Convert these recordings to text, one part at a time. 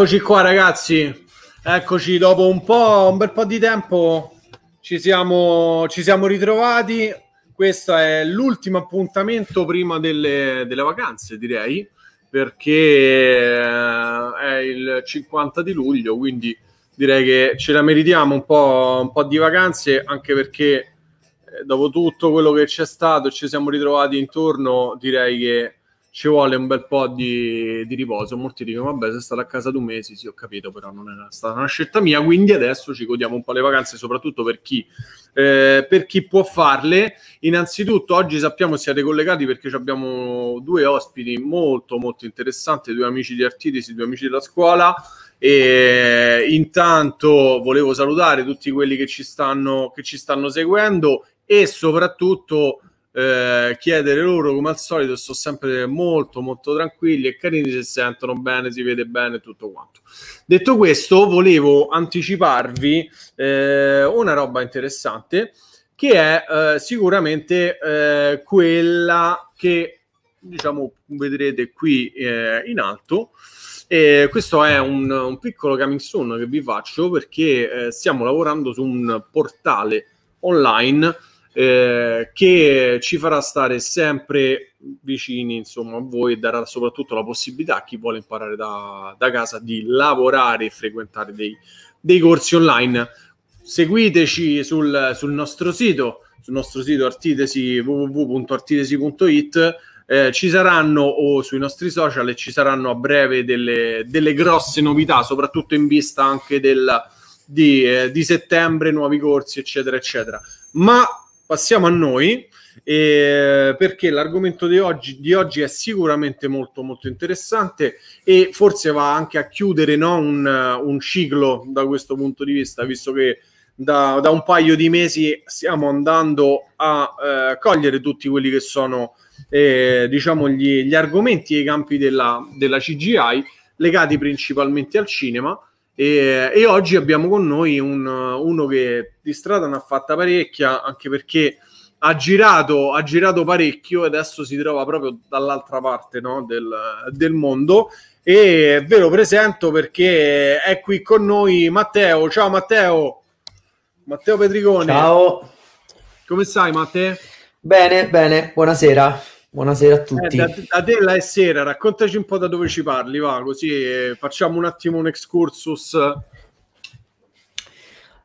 Eccoci qua ragazzi, eccoci dopo un po', un bel po' di tempo ci siamo, ci siamo ritrovati, questo è l'ultimo appuntamento prima delle, delle vacanze direi, perché eh, è il 50 di luglio, quindi direi che ce la meritiamo un po', un po di vacanze, anche perché eh, dopo tutto quello che c'è stato ci siamo ritrovati intorno, direi che ci vuole un bel po' di, di riposo. Molti dicono: Vabbè, sei stato a casa due mesi, sì, ho capito, però non è stata una scelta mia. Quindi adesso ci godiamo un po' le vacanze, soprattutto per chi, eh, per chi può farle. Innanzitutto, oggi sappiamo siete collegati perché abbiamo due ospiti molto, molto interessanti: due amici di Artitisi, due amici della scuola. E intanto volevo salutare tutti quelli che ci stanno, che ci stanno seguendo e soprattutto eh, chiedere loro come al solito sto sempre molto molto tranquilli e carini si sentono bene si vede bene tutto quanto detto questo volevo anticiparvi eh, una roba interessante che è eh, sicuramente eh, quella che diciamo vedrete qui eh, in alto e questo è un, un, piccolo coming soon che vi faccio perché stiamo lavorando su un portale online eh, che ci farà stare sempre vicini insomma, a voi e darà soprattutto la possibilità a chi vuole imparare da, da casa di lavorare e frequentare dei, dei corsi online. Seguiteci sul, sul nostro sito, sul nostro sito artitesi, www.artitesi.it eh, ci saranno o sui nostri social e ci saranno a breve delle, delle grosse novità, soprattutto in vista anche del, di, eh, di settembre, nuovi corsi, eccetera, eccetera. Ma passiamo a noi eh, perché l'argomento di oggi, di oggi, è sicuramente molto molto interessante e forse va anche a chiudere no, un, un, ciclo da questo punto di vista visto che da, da un paio di mesi stiamo andando a eh, cogliere tutti quelli che sono eh, diciamo gli, gli, argomenti e i campi della, della CGI legati principalmente al cinema e, e, oggi abbiamo con noi un, uno che di strada ne ha fatta parecchia, anche perché ha girato, ha girato parecchio e adesso si trova proprio dall'altra parte no? del, del, mondo. E ve lo presento perché è qui con noi Matteo. Ciao Matteo, Matteo Petricone. Ciao. Come stai Matteo? Bene, bene, buonasera. Buonasera a tutti. Eh, da, da, te la è sera, raccontaci un po' da dove ci parli, va, così eh, facciamo un attimo un excursus.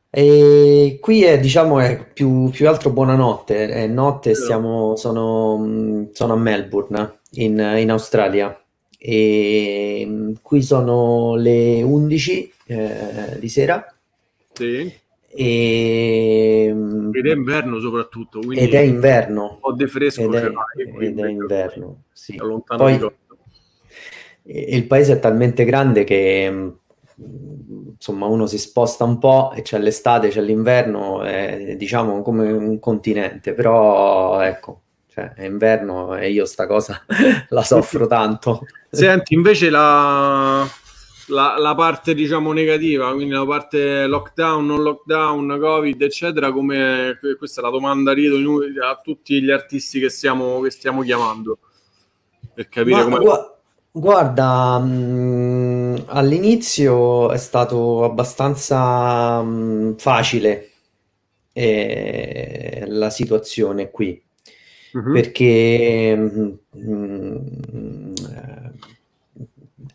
E qui è, diciamo, è più, più altro buonanotte, è notte, siamo, sono, mm, sono a Melbourne, in, in, Australia, e mm, qui sono le 11 eh, di sera. Sì. E... Ehm, ed è inverno soprattutto. Ed è inverno. Ho po' di fresco. Ed è, vai, ed è inverno, sì. Poi, il paese è talmente grande che mm, insomma uno si sposta un po' e c'è l'estate, c'è l'inverno, è, diciamo come un continente, però ecco, cioè, è inverno e io sta cosa la soffro tanto. Senti, invece la la, la, parte diciamo negativa, quindi la parte lockdown, non lockdown, covid, eccetera, come questa è la domanda rido a tutti gli artisti che stiamo, che stiamo chiamando per capire come... Guarda, guarda mm, mh, all'inizio è stato abbastanza mh, mm, facile eh, la situazione qui, uh-huh. perché mh, mm,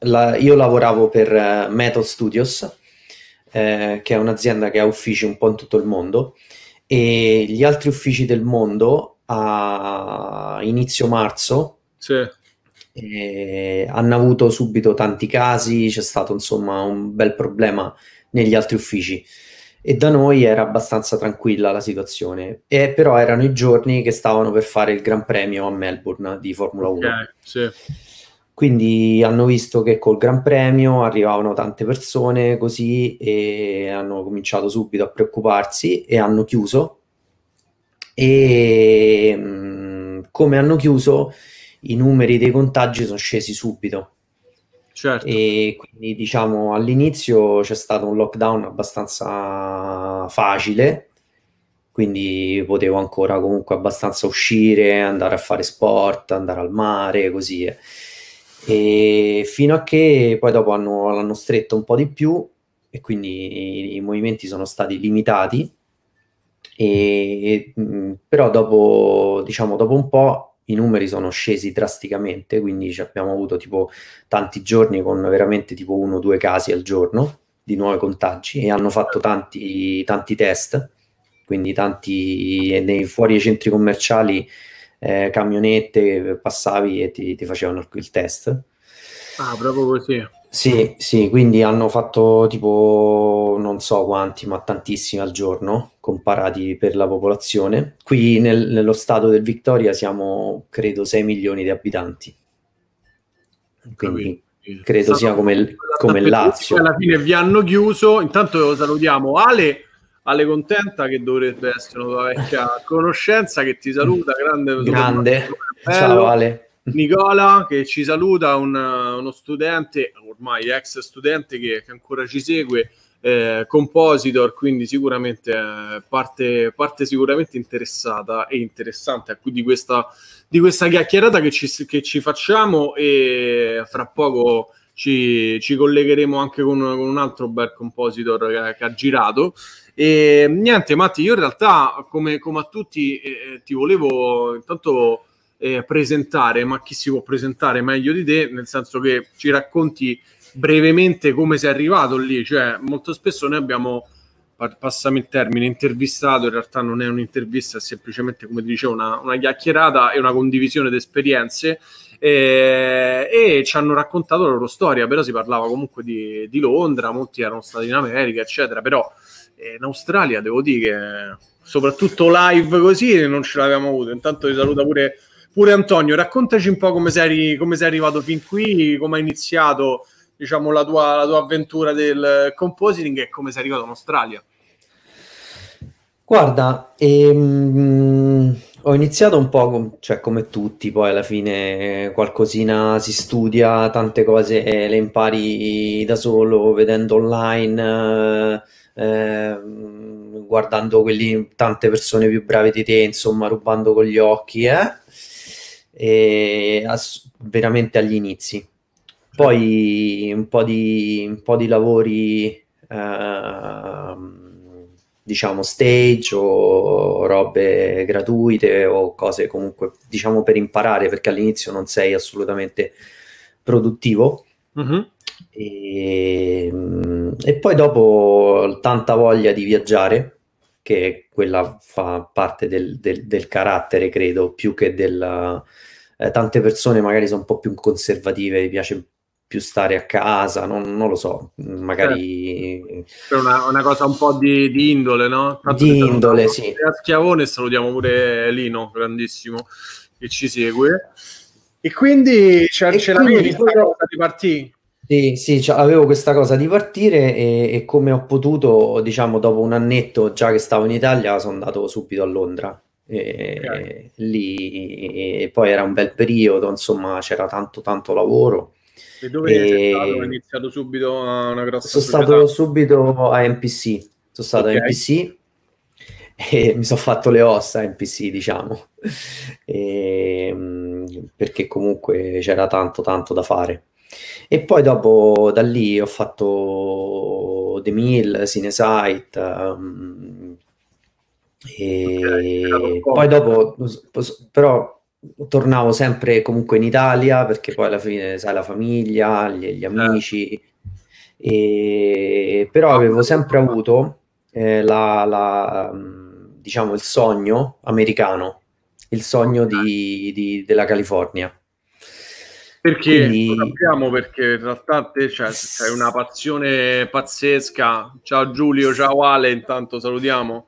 la, io lavoravo per uh, Metal Studios, eh, che è un'azienda che ha uffici un po' in tutto il mondo, e gli altri uffici del mondo a inizio marzo sì. eh, hanno avuto subito tanti casi, c'è stato insomma un bel problema negli altri uffici e da noi era abbastanza tranquilla la situazione, e però erano i giorni che stavano per fare il Gran Premio a Melbourne di Formula 1. Okay, sì. Quindi hanno visto che col Gran Premio arrivavano tante persone così e hanno cominciato subito a preoccuparsi e hanno chiuso. E mh, mm, come hanno chiuso, i numeri dei contagi sono scesi subito. Certo. E quindi diciamo all'inizio c'è stato un lockdown abbastanza facile, quindi potevo ancora comunque abbastanza uscire, andare a fare sport, andare al mare, così. Eh e fino a che poi dopo hanno, l'hanno stretto un po' di più e quindi i, i movimenti sono stati limitati e, mh, mm, però dopo, diciamo, dopo un po' i numeri sono scesi drasticamente quindi abbiamo avuto tipo tanti giorni con veramente tipo uno o due casi al giorno di nuovi contagi e hanno fatto tanti, tanti test quindi tanti eh, nei, fuori ai centri commerciali eh, camionette, eh, passavi e ti, ti facevano il test. Ah, proprio così. Sì, sì, quindi hanno fatto tipo non so quanti, ma tantissimi al giorno, comparati per la popolazione. Qui nel, nello stato del Victoria siamo, credo, 6 milioni di abitanti. Quindi Capito. credo sia come, come Lazio. Alla fine vi hanno chiuso, intanto salutiamo Ale Ale Contenta che dovrebbe essere una tua vecchia conoscenza che ti saluta, grande. grande. Ciao Ale. Nicola che ci saluta, un, uno studente, ormai ex studente che, che ancora ci segue, eh, compositor, quindi sicuramente eh, parte, parte, sicuramente interessata e interessante a ecco, cui di questa, di questa chiacchierata che ci, che ci facciamo e fra poco... Ci, ci, collegheremo anche con, con, un altro bel compositor che, che ha girato e niente, Matti, io in realtà, come, come a tutti, eh, eh, ti volevo intanto eh, presentare, ma chi si può presentare meglio di te, nel senso che ci racconti brevemente come sei arrivato lì, cioè molto spesso noi abbiamo, passami il termine, intervistato, in realtà non è un'intervista, è semplicemente, come dicevo, una, una chiacchierata e una condivisione di esperienze eh, e ci hanno raccontato la loro storia, però si parlava comunque di, di Londra, molti erano stati in America, eccetera, però eh, in Australia devo dire che soprattutto live così non ce l'abbiamo avuto. Intanto ti saluta pure, pure Antonio. Raccontaci un po' come sei, come sei arrivato fin qui, come hai iniziato diciamo, la, tua, la tua avventura del compositing e come sei arrivato in Australia. Guarda, ehm, ho iniziato un po' com- cioè, come tutti, poi alla fine qualcosina si studia, tante cose le impari da solo, vedendo online, eh, Ehm, guardando quelli, tante persone più brave di te, insomma, rubando con gli occhi, eh? e, ass- veramente agli inizi. Poi un po' di, un po di lavori, eh, diciamo, stage o robe gratuite o cose comunque, diciamo, per imparare, perché all'inizio non sei assolutamente produttivo. Mm-hmm e, mm, e poi dopo tanta voglia di viaggiare, che quella fa parte del, del, del carattere, credo, più che del... Eh, tante persone magari sono un po' più conservative, piace più stare a casa, non, non lo so, magari... Certo. È una, una, cosa un po' di, di indole, no? Tanto di indole, sì. A Schiavone salutiamo pure Lino, grandissimo, che ci segue. E quindi cioè, e ce quindi, la vedi di partire? Sì, sì cioè, avevo questa cosa di partire e, e, come ho potuto, diciamo, dopo un annetto già che stavo in Italia, sono andato subito a Londra. E, okay. lì e poi era un bel periodo, insomma, c'era tanto tanto lavoro. E dove e... Stato, iniziato subito a una grossa Sono società. stato subito a NPC, sono stato okay. a NPC e mi sono fatto le ossa a NPC, diciamo, e, ehm, perché comunque c'era tanto tanto da fare. E poi dopo da lì ho fatto The Mill, Cinesight. um, e okay, poi dopo però tornavo sempre comunque in Italia perché poi alla fine sai la famiglia, gli, gli eh. amici e, però avevo sempre avuto eh, la, la, mm, diciamo il sogno americano il sogno di, di, della California perché Quindi... lo sappiamo perché in realtà te c'è, c'è una passione pazzesca. Ciao Giulio, ciao Ale, intanto salutiamo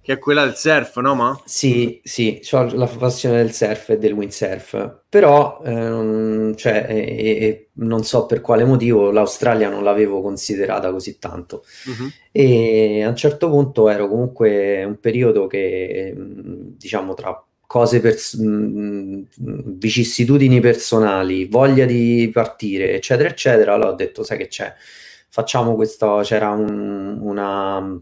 che è quella del surf, no? Ma? Sì, sì, ho la passione del surf e del windsurf, però ehm, cioè, e, e non so per quale motivo l'Australia non l'avevo considerata così tanto. Uh-huh. E a un certo punto ero comunque un periodo che, ehm, diciamo, tra cose per mm, mm, vicissitudini personali, voglia di partire, eccetera, eccetera, allora ho detto, sai che c'è, facciamo questo, c'era un, una,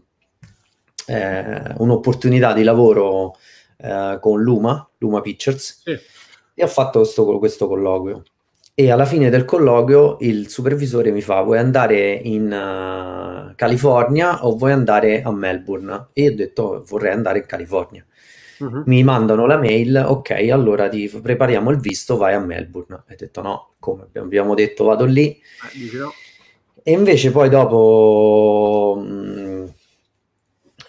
eh, un'opportunità di lavoro eh, con Luma, Luma Pictures, sì. e ho fatto questo, questo, colloquio. E alla fine del colloquio il supervisore mi fa, vuoi andare in uh, California o vuoi andare a Melbourne? E io ho detto, vorrei andare in California uh-huh. mi mandano la mail, ok, allora ti prepariamo il visto, vai a Melbourne. E ho detto no, come abbiamo detto, vado lì. Eh, no. E invece poi dopo... Mh, mm,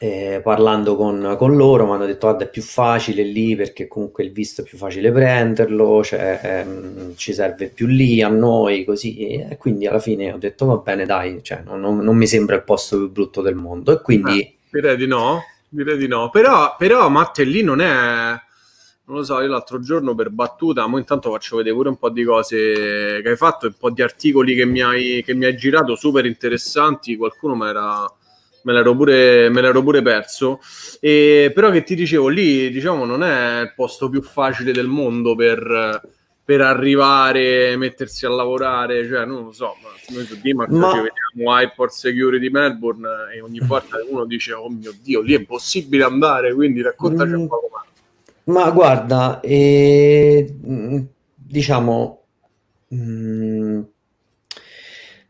eh, parlando con, con, loro mi hanno detto guarda è più facile lì perché comunque il visto è più facile prenderlo cioè, ehm, ci serve più lì a noi così e quindi alla fine ho detto va bene dai cioè, non, non, non mi sembra il posto più brutto del mondo e quindi ah, direi di no direi di no. Però, però Matte lì non è non lo so, io l'altro giorno per battuta, ma intanto faccio vedere pure un po' di cose che hai fatto, un po' di articoli che mi hai, che mi hai girato, super interessanti, qualcuno me, l'ero pure, pure perso, e, però che ti dicevo, lì diciamo non è il posto più facile del mondo per per arrivare, mettersi a lavorare, cioè non lo so, noi su Dimac ma... ci vediamo Hyport Security Melbourne e ogni volta uno dice oh mio Dio, lì è impossibile andare, quindi raccontaci un mm. po' come. Ma guarda, eh, diciamo, mh, mm,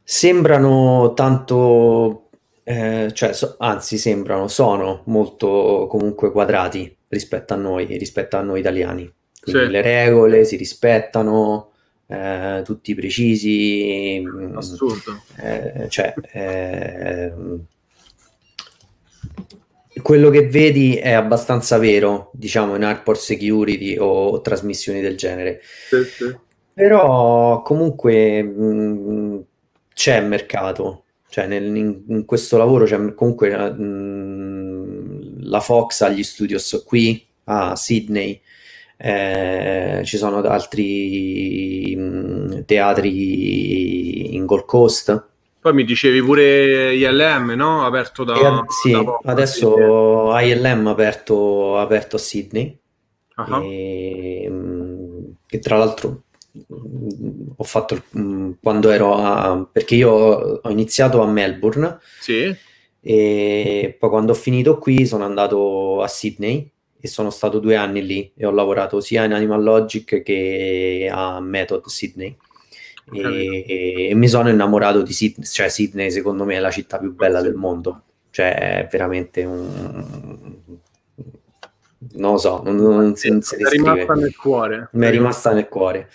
sembrano tanto, eh, cioè, so, anzi sembrano, sono molto comunque quadrati rispetto a noi, rispetto a noi italiani quindi sì. le regole si rispettano, eh, tutti precisi. Mm, Assurdo. Eh, cioè, eh, quello che vedi è abbastanza vero, diciamo, in hardcore security o, o trasmissioni del genere. Sì, sì. Però comunque mh, mm, c'è mercato, cioè nel, in, in, questo lavoro c'è comunque mh, mm, la Fox ha gli studios qui a Sydney, eh, ci sono altri mh, mm, teatri in Gold Coast. Poi mi dicevi pure ILM, no? Aperto da... E, sì, da poco, adesso sì. ILM aperto, aperto a Sydney. Uh-huh. E, mh, mm, che tra l'altro mh, mm, ho fatto mh, quando ero a... perché io ho iniziato a Melbourne. Sì. E poi quando ho finito qui sono andato a Sydney e sono stato due anni lì e ho lavorato sia in Animal Logic che a Method Sydney. E, e, e, mi sono innamorato di Sydney, cioè Sydney secondo me è la città più bella del mondo, cioè è veramente un... non lo so, non, non, non si, non si Mi è rimasta nel cuore. Mi è rimasta nel cuore.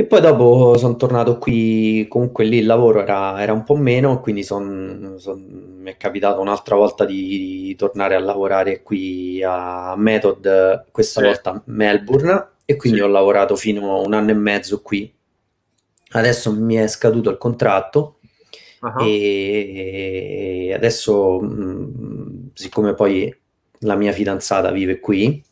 E poi dopo sono tornato qui, comunque lì il lavoro era, era un po' meno, quindi son, son, mi è capitato un'altra volta di, di, tornare a lavorare qui a Method, questa sì. volta a Melbourne, e quindi sì. ho lavorato fino a un anno e mezzo qui. Adesso mi è scaduto il contratto uh-huh. e adesso, mh, siccome poi la mia fidanzata vive qui,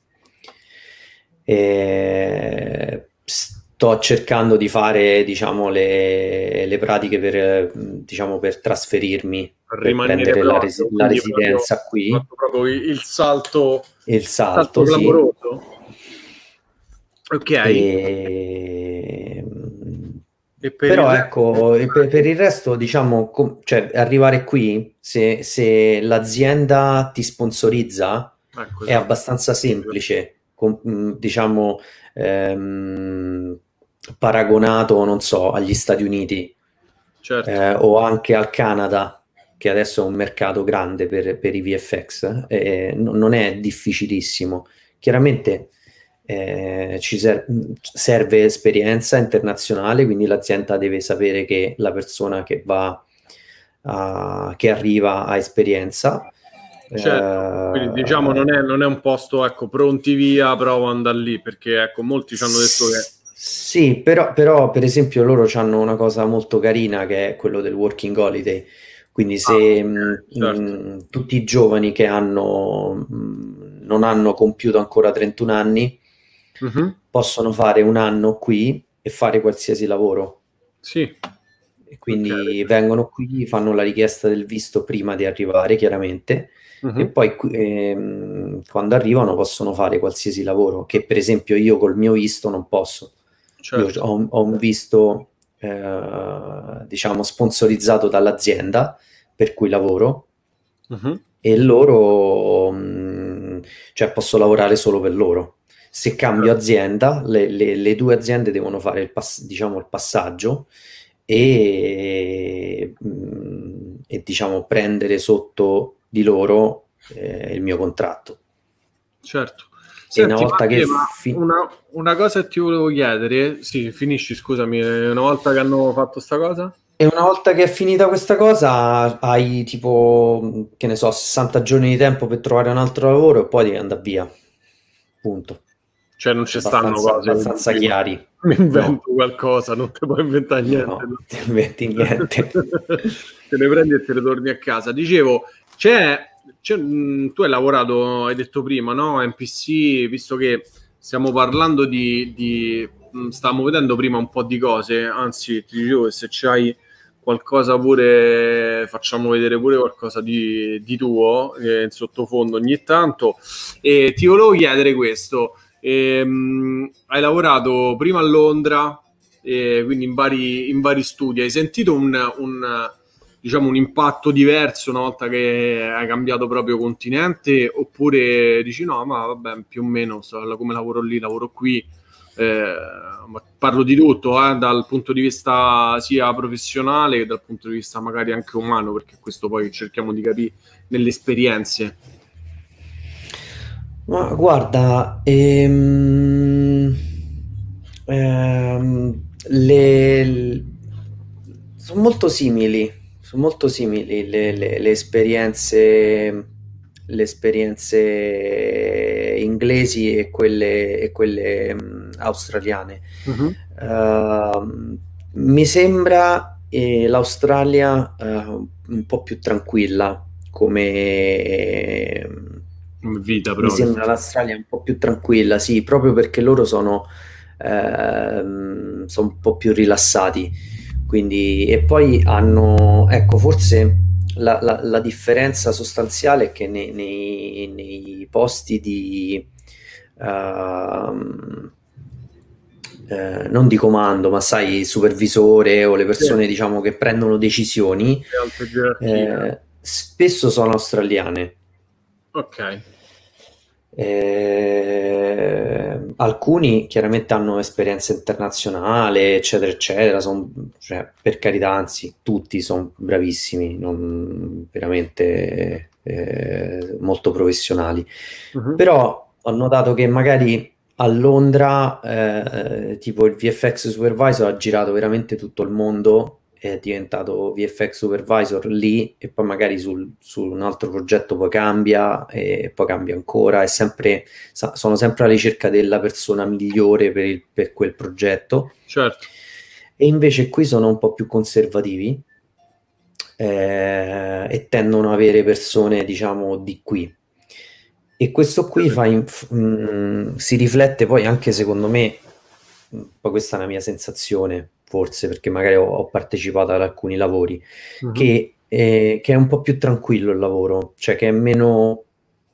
eh, st- sto cercando di fare diciamo, le, le, pratiche per, diciamo, per trasferirmi, Rimanere per prendere la, res- la residenza qui. Ho fatto proprio il salto, il salto, salto clamoroso. Ok. E... E per Però il... ecco, per, per, il resto, diciamo, com- cioè, arrivare qui, se, se l'azienda ti sponsorizza, ecco, è abbastanza semplice. Com- diciamo, ehm, paragonato, non so, agli Stati Uniti certo. eh, o anche al Canada, che adesso è un mercato grande per, per i VFX, eh, eh non è difficilissimo. Chiaramente eh, ci ser- serve esperienza internazionale, quindi l'azienda deve sapere che la persona che va a, che arriva ha esperienza. Certo, eh, quindi diciamo non è, non è un posto, ecco, pronti via, provo ad andare lì, perché ecco, molti ci hanno detto che sì, però, però, per esempio loro hanno una cosa molto carina che è quello del working holiday. Quindi se ah, mm, certo. mh, mm, tutti i giovani che hanno, mh, mm, non hanno compiuto ancora 31 anni mm-hmm. possono fare un anno qui e fare qualsiasi lavoro. Sì. E quindi okay. vengono qui, fanno la richiesta del visto prima di arrivare, chiaramente, mm-hmm. e poi ehm, quando arrivano possono fare qualsiasi lavoro, che per esempio io col mio visto non posso certo. ho, ho, un visto eh, diciamo sponsorizzato dall'azienda per cui lavoro uh-huh. e loro mh, mm, cioè posso lavorare solo per loro se cambio certo. azienda le, le, le due aziende devono fare il, pass- diciamo, il passaggio e, mh, mm, e diciamo prendere sotto di loro eh, il mio contratto certo Senti, una volta che fi- una, una, cosa ti volevo chiedere, sì, finisci scusami, eh, una volta che hanno fatto questa cosa? E una volta che è finita questa cosa hai tipo, che ne so, 60 giorni di tempo per trovare un altro lavoro e poi devi andare via. Punto. Cioè non ci stanno cose abbastanza chiari. Mi invento no. qualcosa, non ti puoi inventare niente. No, no. ti inventi niente. te ne prendi e te ne torni a casa. Dicevo, c'è cioè, mm, tu hai lavorato, hai detto prima, no? NPC, visto che stiamo parlando di, di mm, stavamo vedendo prima un po' di cose, anzi ti dico se c'hai qualcosa pure, facciamo vedere pure qualcosa di, di tuo eh, in sottofondo ogni tanto. E ti volevo chiedere questo, ehm, hai lavorato prima a Londra, eh, quindi in vari, in vari, studi, hai sentito un, un diciamo, un impatto diverso una volta che hai cambiato proprio continente oppure dici no ma vabbè più o meno so, come lavoro lì lavoro qui eh, parlo di tutto eh, dal punto di vista sia professionale che dal punto di vista magari anche umano perché questo poi cerchiamo di capire nelle esperienze ma guarda ehm, ehm, le, sono molto simili sono molto simili le, le, le, esperienze, le esperienze inglesi e quelle, e quelle mh, mm, australiane. uh mi sembra eh, l'Australia uh, un po' più tranquilla come vita proprio. Mi sembra l'Australia un po' più tranquilla, sì, proprio perché loro sono, ehm, sono un po' più rilassati. Quindi, e poi hanno, ecco, forse la, la, la differenza sostanziale è che nei, nei, nei posti di... Uh, eh, non di comando, ma sai, il supervisore o le persone sì. diciamo che prendono decisioni, eh, spesso sono australiane. Ok. Eh, alcuni chiaramente hanno esperienza internazionale, eccetera, eccetera, son, cioè, per carità, anzi, tutti sono bravissimi, non, veramente eh, molto professionali. Uh-huh. Però ho notato che magari a Londra, eh, tipo il VFX Supervisor ha girato veramente tutto il mondo è diventato VFX supervisor lì e poi magari sul, su un altro progetto poi cambia e poi cambia ancora, è sempre, sono sempre alla ricerca della persona migliore per, il, per quel progetto. Certo. E invece qui sono un po' più conservativi eh, e tendono ad avere persone, diciamo, di qui. E questo qui inf- mh, mm, si riflette poi anche secondo me, mm, poi questa è una mia sensazione, forse perché magari ho, ho partecipato ad alcuni lavori, mm-hmm. che, eh, che, è un po' più tranquillo il lavoro, cioè che è meno,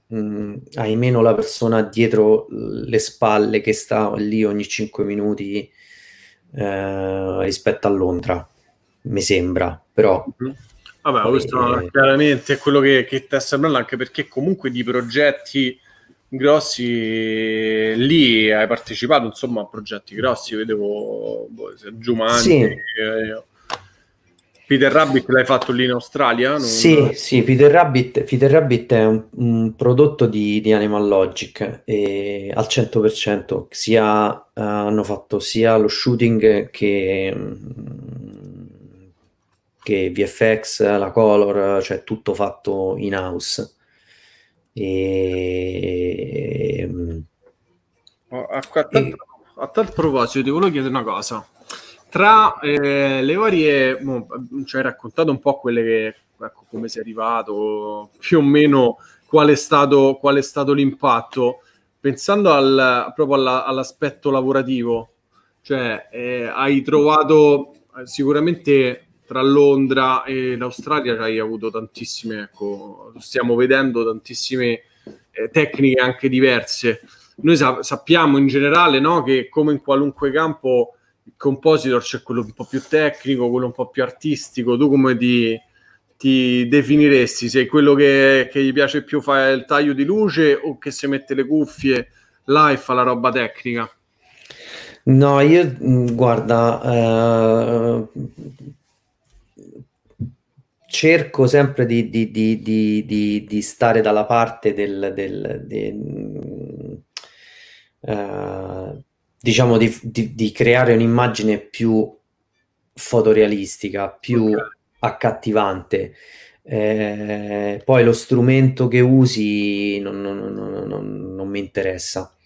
mh, mm, hai meno la persona dietro le spalle che sta lì ogni 5 minuti eh, rispetto a Londra, mi sembra, però... Mm-hmm. Vabbè, questo eh, chiaramente è quello che, che ti sta sembrando, anche perché comunque di progetti grossi lì hai partecipato insomma a progetti grossi vedevo boh, Giumani sì. Eh, Peter Rabbit l'hai fatto lì in Australia? Non... Sì, sì Peter, Rabbit, Peter Rabbit, è un, un prodotto di, di, Animal Logic e al 100% sia, uh, hanno fatto sia lo shooting che, mm, che VFX, la color, cioè tutto fatto in house e... Mm, oh, a, a, tal, a tal proposito ti volevo chiedere una cosa tra eh, le varie, ci hai raccontato un po' quelle che, ecco, come sei arrivato, più o meno qual è stato, qual è stato l'impatto, pensando al, proprio alla, all'aspetto lavorativo, cioè eh, hai trovato eh, sicuramente tra Londra e l'Australia hai avuto tantissime, ecco, stiamo vedendo tantissime eh, tecniche anche diverse. Noi sa- sappiamo in generale no, che come in qualunque campo il compositor c'è quello un po' più tecnico, quello un po' più artistico, tu come ti, ti definiresti? Sei quello che, che gli piace più fare il taglio di luce o che si mette le cuffie là e fa la roba tecnica? No, io guarda, eh, cerco sempre di, di, di, di, stare dalla parte del, del, del uh, diciamo di, creare un'immagine più fotorealistica, più okay. accattivante. Eh, poi lo strumento che usi non, non, non, non mi interessa.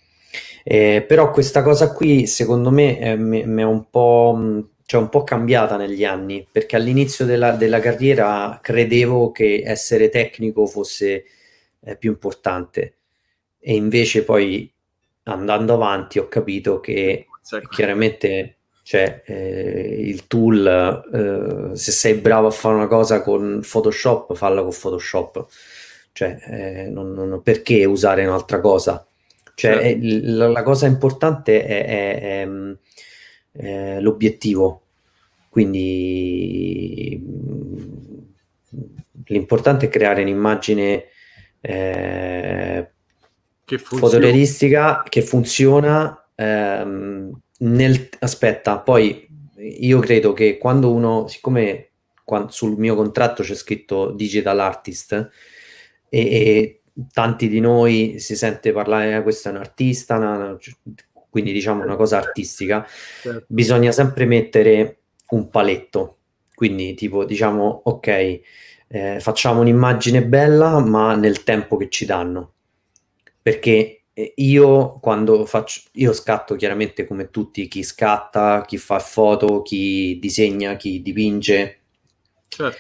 Eh, però questa cosa qui, secondo me, eh, mi è un po' cioè un po' cambiata negli anni, perché all'inizio della, della carriera credevo che essere tecnico fosse eh, più importante e invece poi andando avanti ho capito che certo. chiaramente cioè, eh, il tool, eh, se sei bravo a fare una cosa con Photoshop, falla con Photoshop, cioè, eh, non, non, perché usare un'altra cosa? Cioè, certo. Eh, la, la, cosa importante è, è, è mm, eh, l'obiettivo. Quindi mm, l'importante è creare un'immagine eh, che fotorealistica che funziona. Ehm, nel, aspetta, poi io credo che quando uno, siccome quando, sul mio contratto c'è scritto digital artist e, e tanti di noi si sente parlare, eh, questo è un artista, no, quindi diciamo una cosa certo. artistica, certo. bisogna sempre mettere un paletto. Quindi tipo diciamo ok, eh, facciamo un'immagine bella ma nel tempo che ci danno. Perché eh, io quando faccio, io scatto chiaramente come tutti, chi scatta, chi fa foto, chi disegna, chi dipinge. Certo.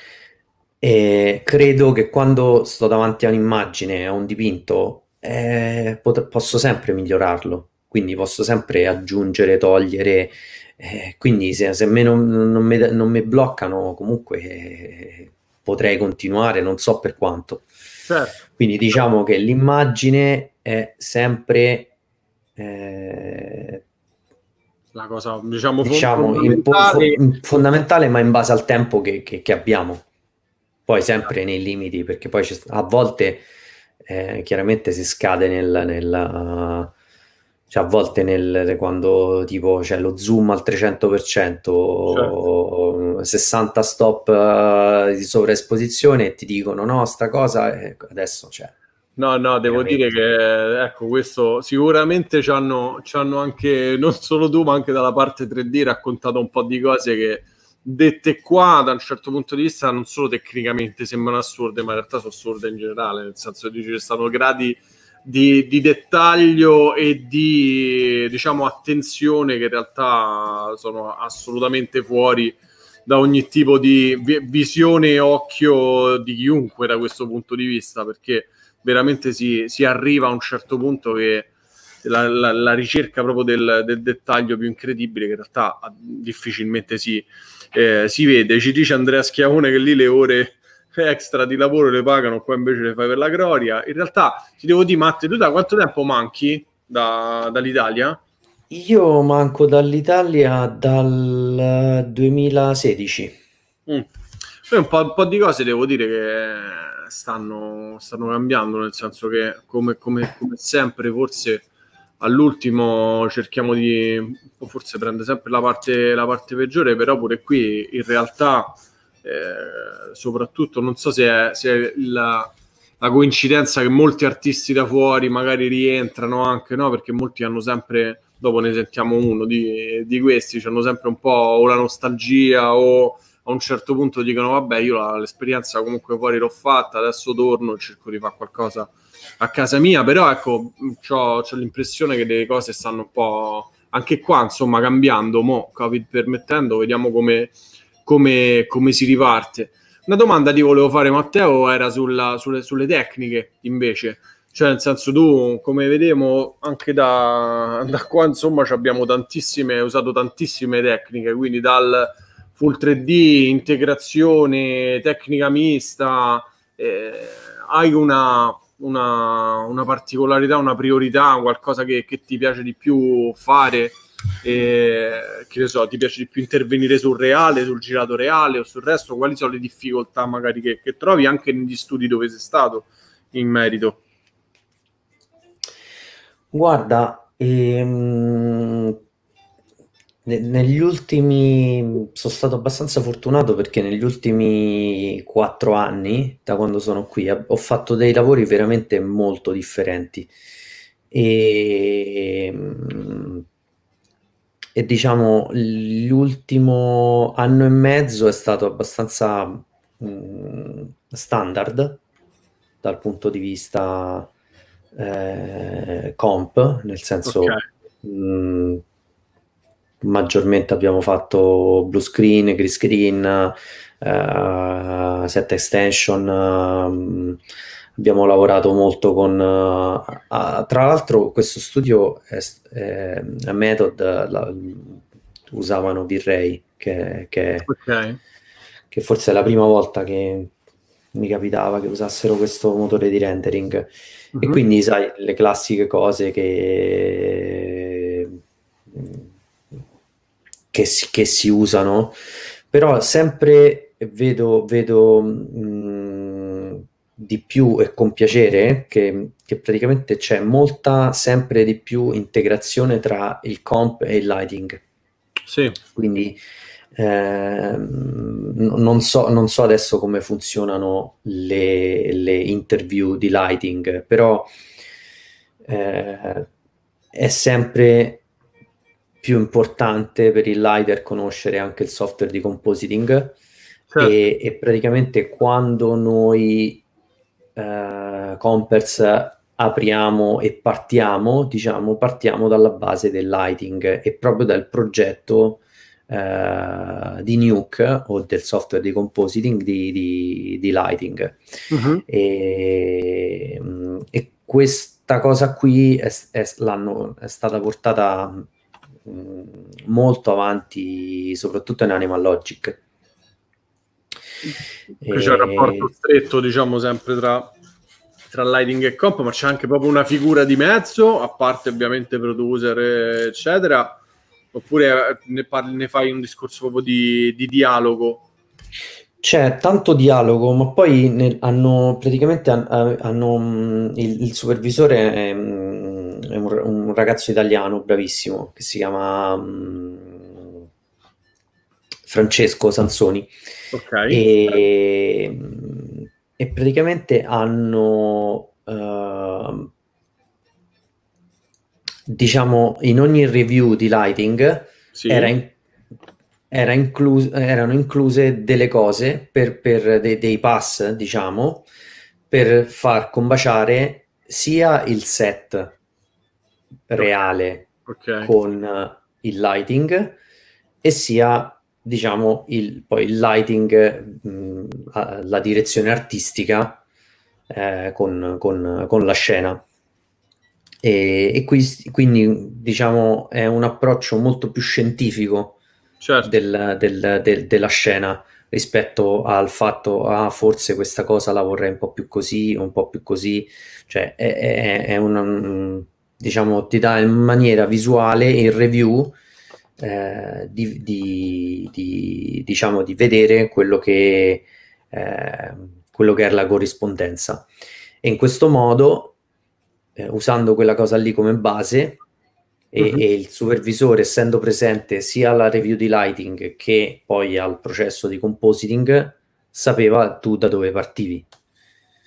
E credo che quando sto davanti a un'immagine, a un dipinto, eh, pot- posso sempre migliorarlo quindi posso sempre aggiungere, togliere, eh, quindi se, se a me non, non, mi bloccano comunque eh, potrei continuare, non so per quanto. Certo. Quindi diciamo che l'immagine è sempre... Eh, la cosa diciamo, diciamo fondamentale. In, fondamentale. ma in base al tempo che, che, che abbiamo poi sempre nei limiti perché poi a volte eh, chiaramente si scade nel, nel, cioè a volte nel, quando tipo c'è lo zoom al 300%, certo. 60 stop uh, di sovraesposizione e ti dicono no, sta cosa adesso c'è. Cioè, no, no, devo dire che ecco, questo sicuramente ci hanno, ci hanno, anche, non solo tu, ma anche dalla parte 3D raccontato un po' di cose che dette qua da un certo punto di vista non solo tecnicamente sembrano assurde, ma in realtà sono assurde in generale, nel senso che ci stanno gradi di, di, dettaglio e di diciamo, attenzione che in realtà sono assolutamente fuori da ogni tipo di visione e occhio di chiunque da questo punto di vista perché veramente si, si arriva a un certo punto che la, la, la ricerca proprio del, del, dettaglio più incredibile che in realtà ah, difficilmente si, eh, si vede ci dice Andrea Schiavone che lì le ore extra di lavoro le pagano, qua invece le fai per la gloria. In realtà ti devo dire, Matte, tu da quanto tempo manchi da, dall'Italia? Io manco dall'Italia dal 2016. Mm. Un po', un, po', di cose devo dire che stanno, stanno cambiando, nel senso che come, come, come sempre forse all'ultimo cerchiamo di, forse prende sempre la parte, la parte peggiore, però pure qui in realtà eh, soprattutto non so se è, se è la, la, coincidenza che molti artisti da fuori magari rientrano anche, no? perché molti hanno sempre, dopo ne sentiamo uno di, di questi, hanno sempre un po' o la nostalgia o a un certo punto dicono vabbè io la, l'esperienza comunque fuori l'ho fatta, adesso torno e cerco di fare qualcosa a casa mia, però ecco, ho l'impressione che le cose stanno un po' anche qua, insomma, cambiando, mo, Covid permettendo, vediamo come come, come si riparte. Una domanda ti volevo fare, Matteo, era sulla, sulle, sulle, tecniche invece. Cioè, nel senso, tu, come vediamo, anche da, da qua, insomma, abbiamo tantissime, usato tantissime tecniche, quindi dal full 3D, integrazione, tecnica mista, eh, hai una, una, una, particolarità, una priorità, qualcosa che, che ti piace di più fare? eh, che ne so, ti piace di più intervenire sul reale, sul girato reale o sul resto, quali sono le difficoltà magari che, che trovi anche negli studi dove sei stato in merito? Guarda, ehm, negli ultimi sono stato abbastanza fortunato perché negli ultimi quattro anni, da quando sono qui, ho fatto dei lavori veramente molto differenti. E ehm, e diciamo l'ultimo anno e mezzo è stato abbastanza mh, mm, standard dal punto di vista eh, comp, nel senso okay. mh, mm, maggiormente abbiamo fatto blue screen, green screen, uh, set extension, uh, abbiamo lavorato molto con... Uh, a, tra l'altro questo studio è, è, è eh, Method la, usavano V-Ray, che, che, okay. che forse è la prima volta che mi capitava che usassero questo motore di rendering. Uh-huh. E mhm. quindi, sai, le classiche cose che, che, si, che si usano, però sempre vedo, vedo mh, mm, di più e con piacere che, che, praticamente c'è molta sempre di più integrazione tra il comp e il lighting. Sì. Quindi ehm, non, so, non, so, adesso come funzionano le, le interview di lighting, però eh, è sempre più importante per il lighter conoscere anche il software di compositing. Certo. E, e praticamente quando noi eh, Compers apriamo e partiamo, diciamo, partiamo dalla base del lighting e proprio dal progetto eh, di Nuke o del software di compositing di, di, di lighting. Uh-huh. E, mm, e, questa cosa qui è, è, è stata portata mm, molto avanti soprattutto in Animal Logic e... C'è un rapporto stretto, diciamo, sempre tra, tra Lighting e Comp, ma c'è anche proprio una figura di mezzo, a parte ovviamente producer, eccetera. Oppure eh, ne, parli, ne fai un discorso proprio di, di dialogo c'è tanto dialogo, ma poi nel, hanno praticamente hanno, mm, il, il, supervisore è, mm, è un, un, ragazzo italiano bravissimo che si chiama um, Francesco Sansoni. Okay. E, e, praticamente hanno, uh, diciamo, in ogni review di Lighting sì. era in, era inclus- erano incluse delle cose per, per de- dei pass, diciamo, per far combaciare sia il set reale okay. con il lighting e sia diciamo, il, poi il lighting, mh, la direzione artistica eh, con, con, con, la scena. E, e qui, quindi, diciamo, è un approccio molto più scientifico certo. del, del, del, della scena rispetto al fatto ah forse questa cosa la vorrei un po' più così un po' più così cioè è, è, è una, diciamo ti dà in maniera visuale in review eh, di, di, di, diciamo, di vedere quello che, eh, quello che è la corrispondenza. E in questo modo, eh, usando quella cosa lì come base, e, mm-hmm. e, il supervisore essendo presente sia alla review di lighting che poi al processo di compositing, sapeva tu da dove partivi.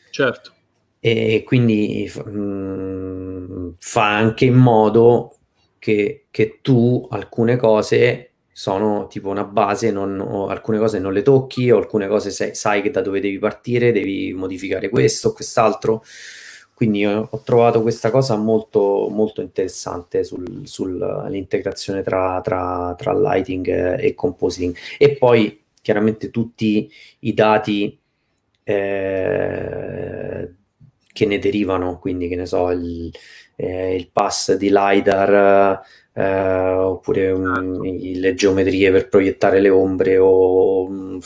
Certo. E quindi mh, mm, fa anche in modo che, che tu alcune cose sono tipo una base, non, alcune cose non le tocchi, o alcune cose sai, sai che da dove devi partire, devi modificare questo, o quest'altro. Quindi ho trovato questa cosa molto, molto interessante sull'integrazione sul, tra, tra, tra, lighting e, e compositing. E poi chiaramente tutti i dati eh, che ne derivano, quindi che ne so, il, eh, il pass di LiDAR eh, oppure um, le geometrie per proiettare le ombre o um,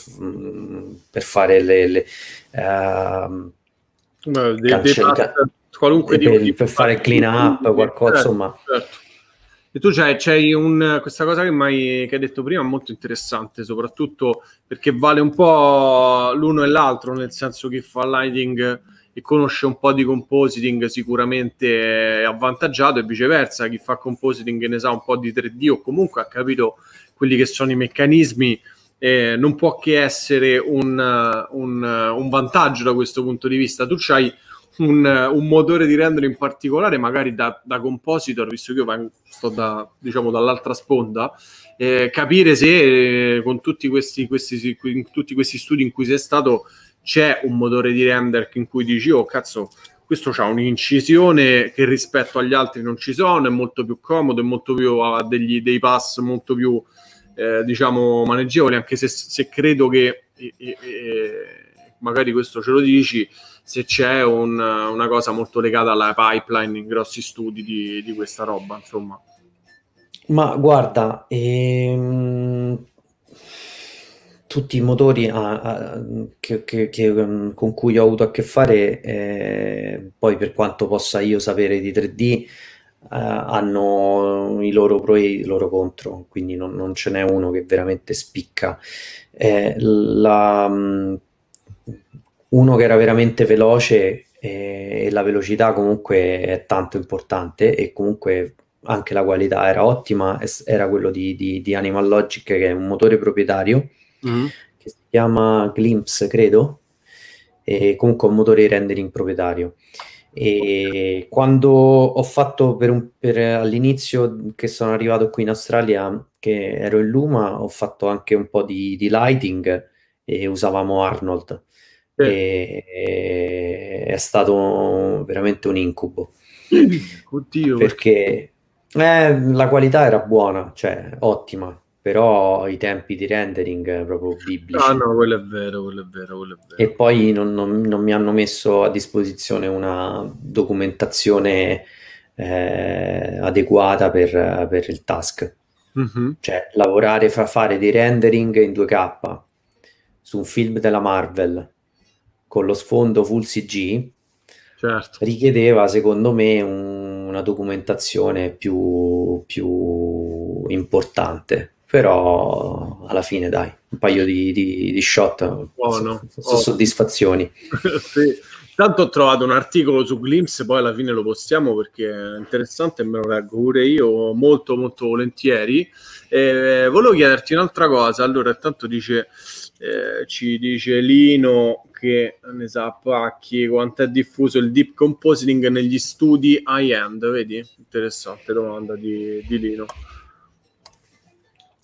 per fare le... le uh, Beh, dei, dei pass, qualunque per, di, per fare clean up certo, qualcosa certo, insomma certo. E tu c'hai, c'hai un, questa cosa che, mai, che, hai detto prima molto interessante, soprattutto perché vale un po' l'uno e l'altro, nel senso che fa lighting e conosce un po' di compositing sicuramente è avvantaggiato e viceversa chi fa compositing ne sa un po' di 3D o comunque ha capito quelli che sono i meccanismi eh, non può che essere un, eh, un, eh, un, vantaggio da questo punto di vista tu hai un, eh, un, motore di rendere in particolare magari da, da compositor visto che io vengo, sto da, diciamo, dall'altra sponda eh, capire se eh, con tutti questi, questi, tutti questi studi in cui sei stato c'è un motore di render in cui dici oh cazzo questo ha un'incisione che rispetto agli altri non ci sono, è molto più comodo, è molto più, ha degli, dei pass molto più eh, diciamo maneggevoli, anche se, se credo che e, e, magari questo ce lo dici, se c'è un, una cosa molto legata alla pipeline in grossi studi di, di questa roba, insomma. Ma guarda, ehm, tutti i motori a, a, che, che, che, mm, con cui ho avuto a che fare, eh, poi per quanto possa io sapere di 3D, Uh, eh, hanno i loro pro e i loro contro, quindi non, non ce n'è uno che veramente spicca. Eh, la, mm, uno che era veramente veloce eh, e la velocità comunque è tanto importante e comunque anche la qualità era ottima, era quello di, di, di Animal Logic che è un motore proprietario Mm-hmm. che si chiama Glimpse, credo, e comunque un motore rendering proprietario. E quando ho fatto per un, per all'inizio che sono arrivato qui in Australia, che ero in Luma, ho fatto anche un po' di, di lighting e usavamo Arnold. Sì. E, e, è stato veramente un incubo. Oddio. Perché eh, la qualità era buona, cioè ottima, però i tempi di rendering proprio biblici. Ah no, quello è vero, quello è vero, quello è vero. E poi non, non, non mi hanno messo a disposizione una documentazione eh, adeguata per, per, il task. Mm-hmm. Cioè, lavorare fra fare dei rendering in 2K su un film della Marvel con lo sfondo full CG certo. richiedeva, secondo me, un, una documentazione più, più importante però alla fine dai, un paio di, di, di shot, Buono. So, so oh. soddisfazioni. sì. Tanto ho trovato un articolo su Glimpse, poi alla fine lo postiamo perché è interessante e me lo leggo pure io molto molto volentieri. Eh, volevo chiederti un'altra cosa, allora intanto dice, eh, ci dice Lino che ne sa pacchi quanto è diffuso il deep compositing negli studi high-end, vedi? Interessante domanda di, di Lino.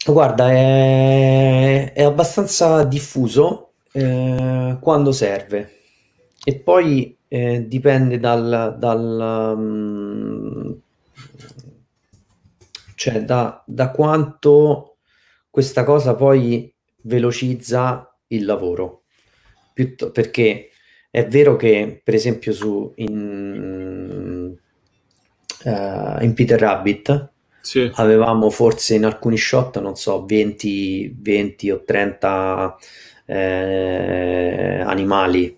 Guarda, è, è abbastanza diffuso eh, quando serve e poi eh, dipende dal, dal um, cioè da, da, quanto questa cosa poi velocizza il lavoro. Piutto, perché è vero che, per esempio, su in, uh, in Peter Rabbit sì. Avevamo forse in alcuni shot, non so, 20, 20 o 30 eh, animali,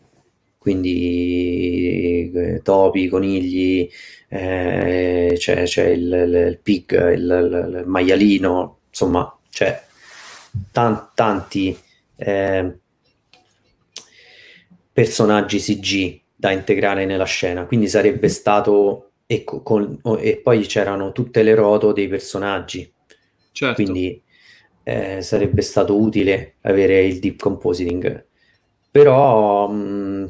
quindi eh, topi, conigli, eh, c'è, c'è il, il, pig, il, il maialino, insomma, c'è tan- tanti eh, personaggi CG da integrare nella scena, quindi sarebbe stato e, con, e poi c'erano tutte le roto dei personaggi. Certo. Quindi eh, sarebbe stato utile avere il deep compositing. Però, mh, mm,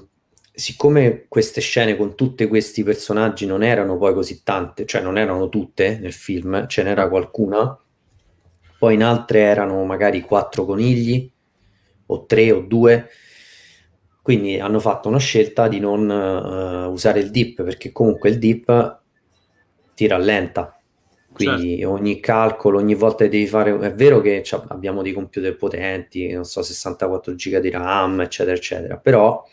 siccome queste scene con tutti questi personaggi non erano poi così tante, cioè non erano tutte nel film, ce n'era qualcuna, poi in altre erano magari quattro conigli, o tre o due, quindi hanno fatto una scelta di non uh, usare il dip perché comunque il dip ti rallenta. Quindi certo. ogni calcolo, ogni volta che devi fare... È vero che abbiamo dei computer potenti, non so, 64 giga di RAM, eccetera, eccetera, però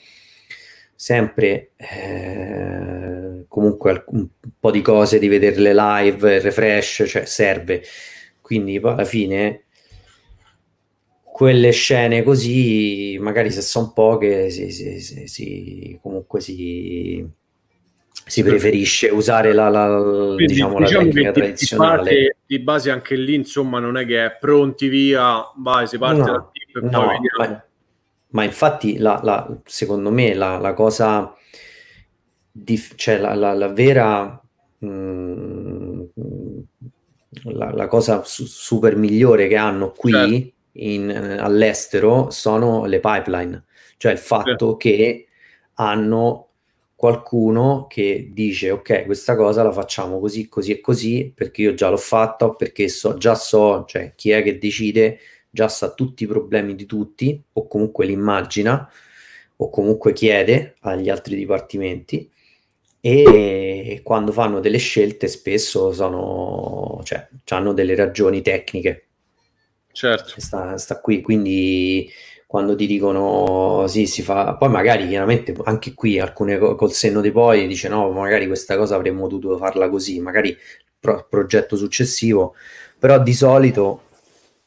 sempre eh, comunque un po' di cose, di vederle live, refresh, cioè serve. Quindi alla fine quelle scene così, magari se sono poche, si, si, si, comunque si, si preferisce usare la, la, Quindi, diciamo, diciamo la tecnica tradizionale. di base anche lì, insomma, non è che è pronti via, vai, si parte no, dal tip e no, poi ma, ma, infatti, la, la, secondo me, la, la cosa, dif- cioè la, vera... Mh, mm, la, cosa su- super migliore che hanno qui certo in, eh, all'estero sono le pipeline, cioè il fatto sì. che hanno qualcuno che dice ok questa cosa la facciamo così così e così perché io già l'ho fatta perché so, già so cioè chi è che decide già sa tutti i problemi di tutti o comunque li immagina o comunque chiede agli altri dipartimenti e quando fanno delle scelte spesso sono cioè hanno delle ragioni tecniche certo. Cioè, sta, sta qui, quindi quando ti dicono sì, si fa, poi magari chiaramente anche qui alcune col senno di poi dice no, magari questa cosa avremmo dovuto farla così, magari pro- progetto successivo, però di solito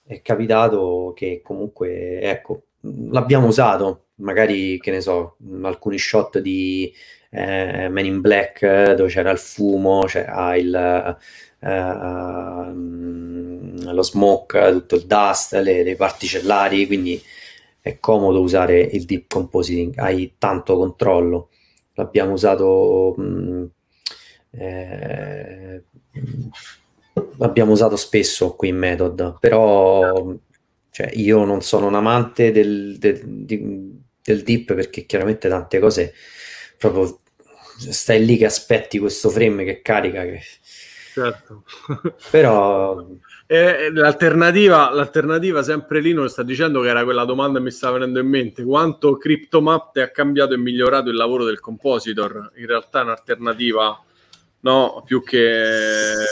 è capitato che comunque, ecco, l'abbiamo usato, magari che ne so, alcuni shot di eh, Men in Black eh, dove c'era il fumo, c'era il eh, ehm, lo smoke, tutto il dust, le, le particellari, quindi è comodo usare il deep compositing, hai tanto controllo. L'abbiamo usato mh, mm, eh, l'abbiamo usato spesso qui in Method, però cioè, io non sono un amante del, del, del, dip perché chiaramente tante cose proprio stai lì che aspetti questo frame che carica che Certo. Però... E l'alternativa, l'alternativa, sempre Lino sta dicendo che era quella domanda che mi stava venendo in mente, quanto CryptoMap ha cambiato e migliorato il lavoro del compositor? In realtà è un'alternativa, no? Più che...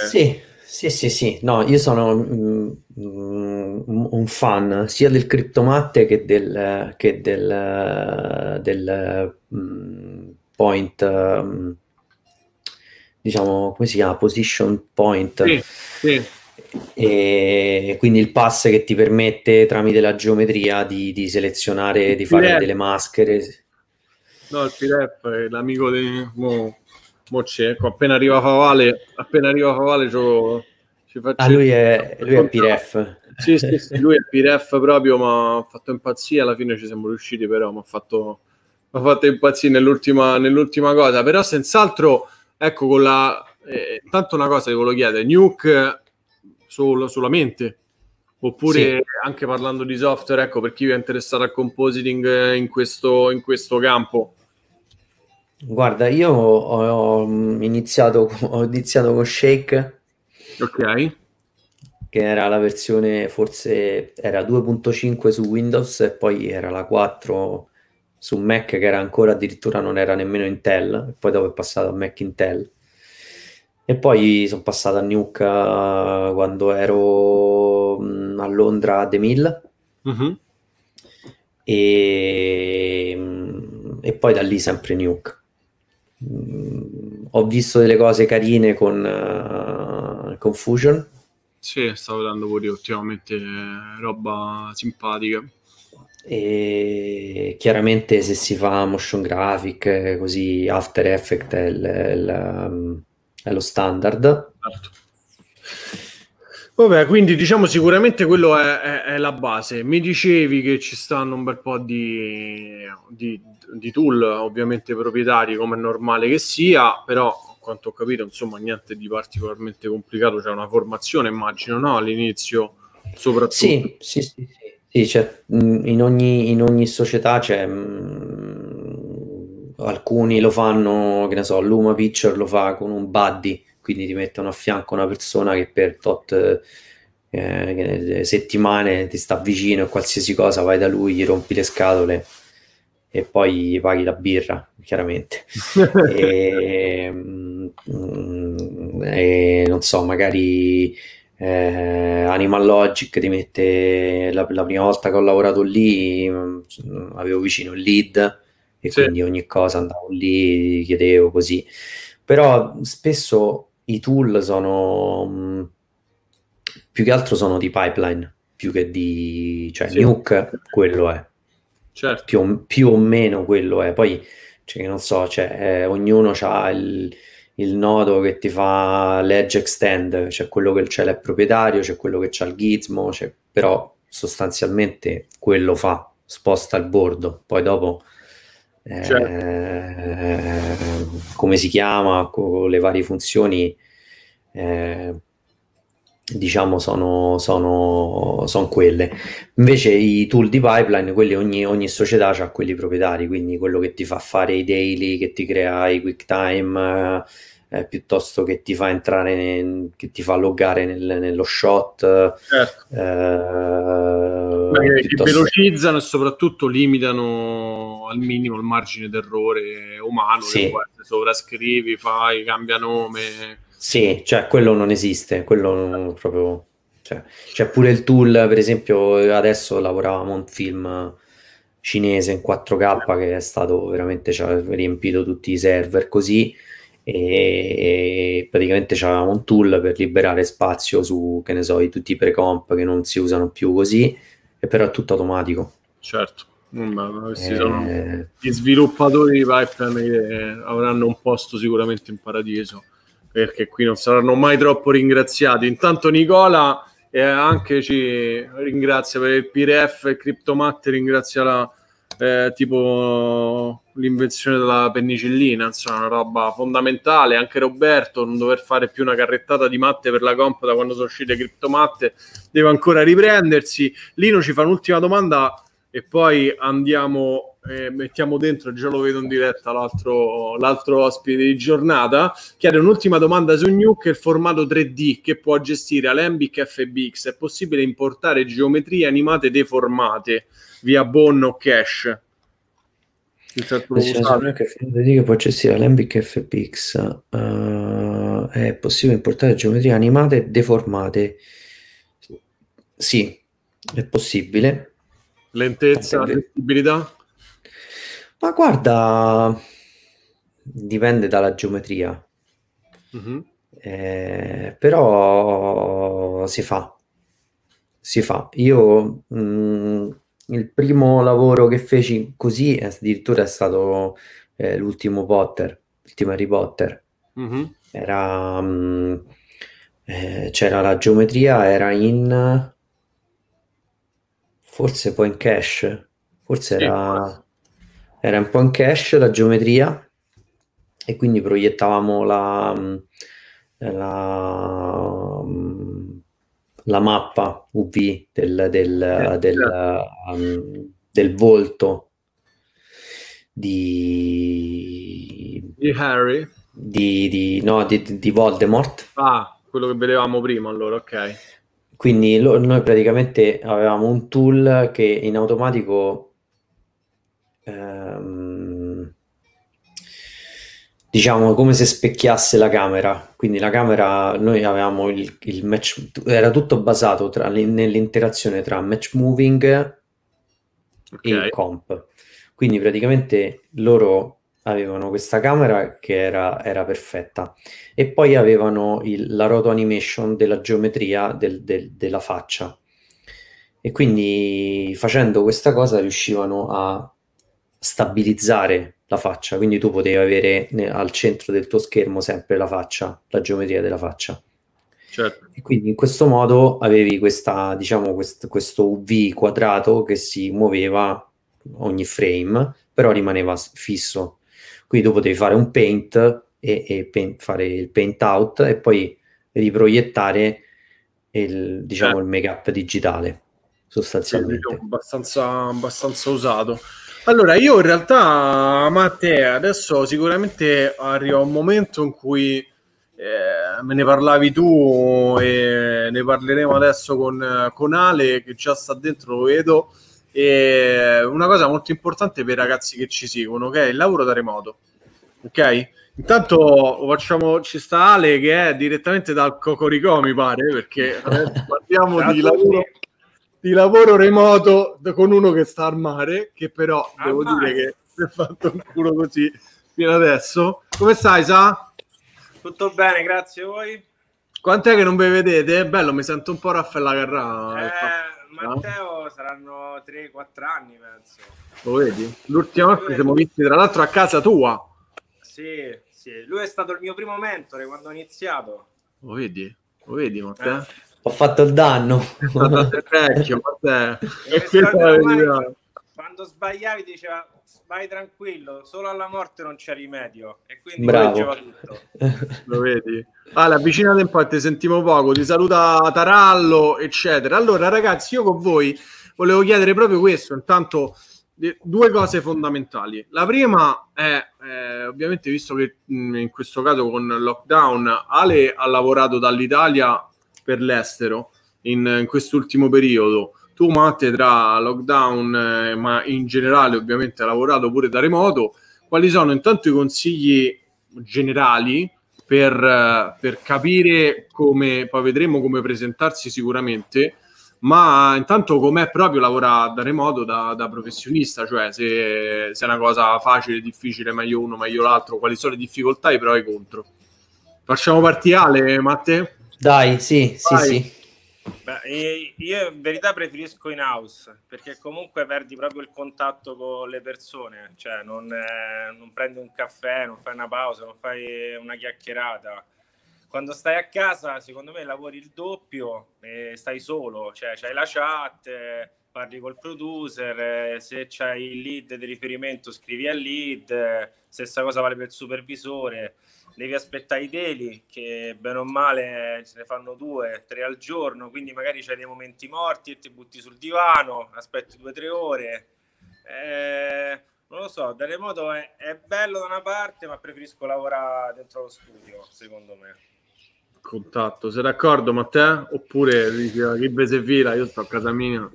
Sì, sì, sì, sì. No, io sono mm, mm un fan sia del CryptoMatte che del, che del, del mm, point... Mm, diciamo, come si chiama? Position point. Sì, sì. E quindi il pass che ti permette tramite la geometria di, di selezionare, il di fare delle maschere. No, il Pirep è l'amico di Mo, mo ecco, appena arriva Favale, appena arriva Favale ci faccio... Ah, lui è, lui è Piref. Sì, sì, sì, lui è Piref proprio, ma ha fatto impazzire, alla fine ci siamo riusciti però, mi ha fatto, fatto, impazzire nell'ultima, nell'ultima cosa, però senz'altro Ecco, con la... Eh, tanto una cosa che volevo chiedere, Nuke eh, sol- solamente, oppure sì. anche parlando di software, ecco, per chi vi è interessato al compositing eh, in questo, in questo campo. Guarda, io ho, ho, iniziato, ho iniziato con Shake. Ok che era la versione forse era 2.5 su Windows e poi era la 4 su Mac che era ancora addirittura non era nemmeno Intel, e poi dopo è passato a Mac Intel. E poi sono passato a Nuke quando ero mm, a Londra a The Mill. Mm-hmm. E, mm, e, poi da lì sempre Nuke. Mm, ho visto delle cose carine con uh, eh, Confusion. Sì, stavo dando pure ultimamente eh, roba simpatica. E chiaramente se si fa motion graphic, eh, così After Effects è, l- l- mm, è lo standard. Certo. Vabbè, quindi diciamo sicuramente quello è, è, è, la base. Mi dicevi che ci stanno un bel po' di, di, di, tool, ovviamente proprietari, come è normale che sia, però a quanto ho capito, insomma, niente di particolarmente complicato. C'è una formazione, immagino, no? All'inizio, soprattutto. Sì, sì, sì. sì. Sì, cioè, in, ogni, in ogni società c'è, mh, mm, alcuni lo fanno, che ne so, Luma Picture lo fa con un buddy, quindi ti mettono a fianco una persona che per tot eh, settimane ti sta vicino e qualsiasi cosa vai da lui, gli rompi le scatole e poi gli paghi la birra, chiaramente. e, mh, mm, e, non so, magari eh, Animal Logic ti mette la, la, prima volta che ho lavorato lì mm, avevo vicino il lead e sì. quindi ogni cosa andavo lì chiedevo così però spesso i tool sono mh, mm, più che altro sono di pipeline più che di cioè sì. nuke quello è certo. più, più, o meno quello è poi cioè, non so cioè, eh, ognuno ha il il nodo che ti fa l'edge extend, c'è quello che c'è il proprietario, c'è quello che c'ha il gizmo, c'è... però sostanzialmente quello fa, sposta il bordo, poi dopo eh, certo. come si chiama, con le varie funzioni, eh, diciamo sono, sono, sono, quelle. Invece i tool di pipeline, quelli ogni, ogni, società ha quelli proprietari, quindi quello che ti fa fare i daily, che ti crea i quick time. Eh, eh, piuttosto che ti fa entrare, nel, che ti fa loggare nel, nello shot. Certo. Eh, piuttosto... velocizzano e soprattutto limitano al minimo il margine d'errore umano, sì. sovrascrivi, fai, cambia nome. Sì, cioè quello non esiste, quello non, proprio... Cioè, c'è pure il tool, per esempio, adesso lavoravamo un film cinese in 4K che è stato veramente, ci cioè, riempito tutti i server così, e praticamente c'avevamo un tool per liberare spazio su, che ne so, di tutti i pre-comp che non si usano più così, e però è tutto automatico. Certo, ma questi eh... sono gli sviluppatori di Python che eh, avranno un posto sicuramente in paradiso, perché qui non saranno mai troppo ringraziati. Intanto Nicola eh, anche ci ringrazia per il PRF, CryptoMatt ringrazia la eh, tipo l'invenzione della penicillina, insomma, una roba fondamentale. Anche Roberto, non dover fare più una carrettata di matte per la comp da quando sono uscite criptomatte, deve ancora riprendersi. Lino ci fa un'ultima domanda e poi andiamo eh, mettiamo dentro, già lo vedo in diretta l'altro, l'altro ospite di giornata, chiede un'ultima domanda su Nuke, il formato 3D che può gestire Alembic FBX, è possibile importare geometrie animate deformate? via bon o Cash. Certo che può gestire Alembic FPX uh, eh, è possibile importare geometrie animate deformate sì, è possibile lentezza, e flessibilità ma guarda dipende dalla geometria mm-hmm. eh, però si fa si fa io mh, mm, il primo lavoro che feci così è, addirittura è stato eh, l'ultimo Potter, l'ultimo Harry Potter. Mm-hmm. Era, mh, mm, eh, c'era la geometria, era in forse poi in cache, forse sì. era, era un po' in cache la geometria e quindi proiettavamo la, mm, la la mappa UV del, del, eh, del, certo. um, del volto di, di Harry di, di, no, di, di, Voldemort. Ah, quello che vedevamo prima allora, ok. Quindi lo, noi praticamente avevamo un tool che in automatico ehm, diciamo come se specchiasse la camera quindi la camera noi avevamo il, il match era tutto basato tra, nell'interazione tra match moving okay. e comp quindi praticamente loro avevano questa camera che era, era perfetta e poi avevano il, la roto animation della geometria del, del, della faccia e quindi facendo questa cosa riuscivano a stabilizzare la faccia, quindi tu potevi avere al centro del tuo schermo sempre la faccia, la geometria della faccia. Certo. E quindi in questo modo avevi questa, diciamo, quest- questo UV quadrato che si muoveva ogni frame, però rimaneva fisso. Quindi tu potevi fare un paint e, e paint, fare il paint out e poi riproiettare il, diciamo, certo. il make-up digitale sostanzialmente. Sì, abbastanza, abbastanza usato. Allora, io in realtà, Matteo, adesso sicuramente arriva un momento in cui eh, me ne parlavi tu e ne parleremo adesso con, con Ale che già sta dentro, lo vedo. E una cosa molto importante per i ragazzi che ci seguono, che è il lavoro da remoto. Ok? Intanto facciamo, ci sta Ale che è direttamente dal Cocoricò, mi pare, perché parliamo di lavoro di lavoro remoto con uno che sta al mare, che però ah, devo vai. dire che si è fatto un culo così fino adesso. Come stai, Sa? Tutto bene, grazie a voi. Quant'è che non vi vedete? Bello, mi sento un po' Raffaella Carrà. Eh, eh Matteo no? saranno 3-4 anni, penso. Lo vedi? L'ultima volta ci siamo visti, tra l'altro, a casa tua. Sì, sì. Lui è stato il mio primo mentore quando ho iniziato. Lo vedi? Lo vedi, Matteo? Eh ho fatto il danno. quando, quando sbagliavi diceva vai tranquillo, solo alla morte non c'è rimedio. E quindi Bravo. Lo vedi? Allora, avvicinate un po', ti sentiamo poco, ti saluta Tarallo, eccetera. Allora, ragazzi, io con voi volevo chiedere proprio questo, intanto due cose fondamentali. La prima è, eh, ovviamente, visto che mm, in questo caso con lockdown Ale ha lavorato dall'Italia per l'estero in, in quest'ultimo periodo. Tu, Matte, tra lockdown, eh, ma in generale ovviamente hai lavorato pure da remoto, quali sono intanto i consigli generali per, eh, per capire come, poi vedremo come presentarsi sicuramente, ma intanto com'è proprio lavorare da remoto da, da professionista, cioè se, se, è una cosa facile, difficile, meglio uno, meglio l'altro, quali sono le difficoltà i pro e i contro. Facciamo partire Ale, Matteo? Dai, sì, sì, Vai. sì. Beh, io in verità preferisco in house perché comunque perdi proprio il contatto con le persone, cioè non, eh, non, prendi un caffè, non fai una pausa, non fai una chiacchierata. Quando stai a casa, secondo me lavori il doppio e stai solo, cioè c'hai la chat, parli col producer, se c'hai il lead di riferimento scrivi al lead, stessa cosa vale per il supervisore devi aspettare i teli che bene o male se ne fanno due, tre al giorno, quindi magari c'hai dei momenti morti e ti butti sul divano, aspetti due o tre ore. Eh, non lo so, da remoto è, è, bello da una parte, ma preferisco lavorare dentro lo studio, secondo me. Contatto, sei d'accordo Matteo? Oppure dice, ah, che se vira, io sto a casa mia.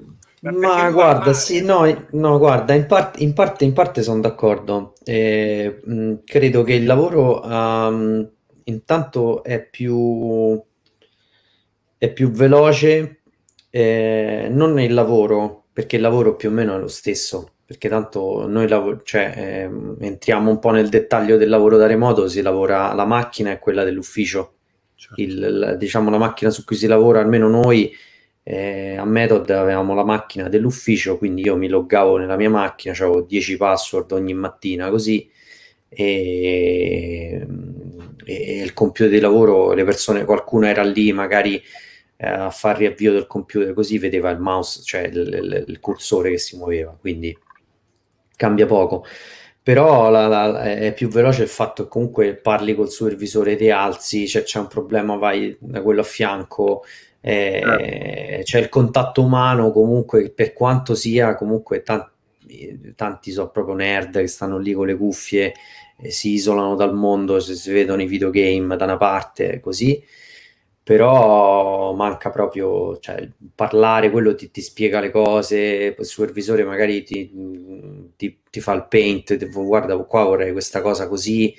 Ma guarda, sì, eh, no, no guarda, in, part- in, parte, in parte sono d'accordo. credo che il lavoro um, intanto è più, è più veloce, eh, non nel lavoro, perché il lavoro più o meno è lo stesso, perché tanto noi lav- cioè, eh, entriamo un po' nel dettaglio del lavoro da remoto, si lavora la macchina e quella dell'ufficio. Certo. diciamo la macchina su cui si lavora, almeno noi eh, a Method avevamo la macchina dell'ufficio, quindi io mi loggavo nella mia macchina, avevo 10 password ogni mattina così mm, e, e, il computer di lavoro, le persone, qualcuno era lì magari eh, a far riavvio del computer così vedeva il mouse, cioè il, il, il cursore che si muoveva, quindi cambia poco. Però la, la, è più veloce il fatto che comunque parli col supervisore, ti alzi, cioè c'è un problema, vai da quello a fianco, eh, c'è il contatto umano comunque per quanto sia comunque tanti, tanti so proprio nerd che stanno lì con le cuffie e eh, si isolano dal mondo se si vedono i videogame da una parte così però manca proprio cioè, parlare, quello ti, ti, spiega le cose, il supervisore magari ti, ti, ti fa il paint, ti, guarda qua vorrei questa cosa così,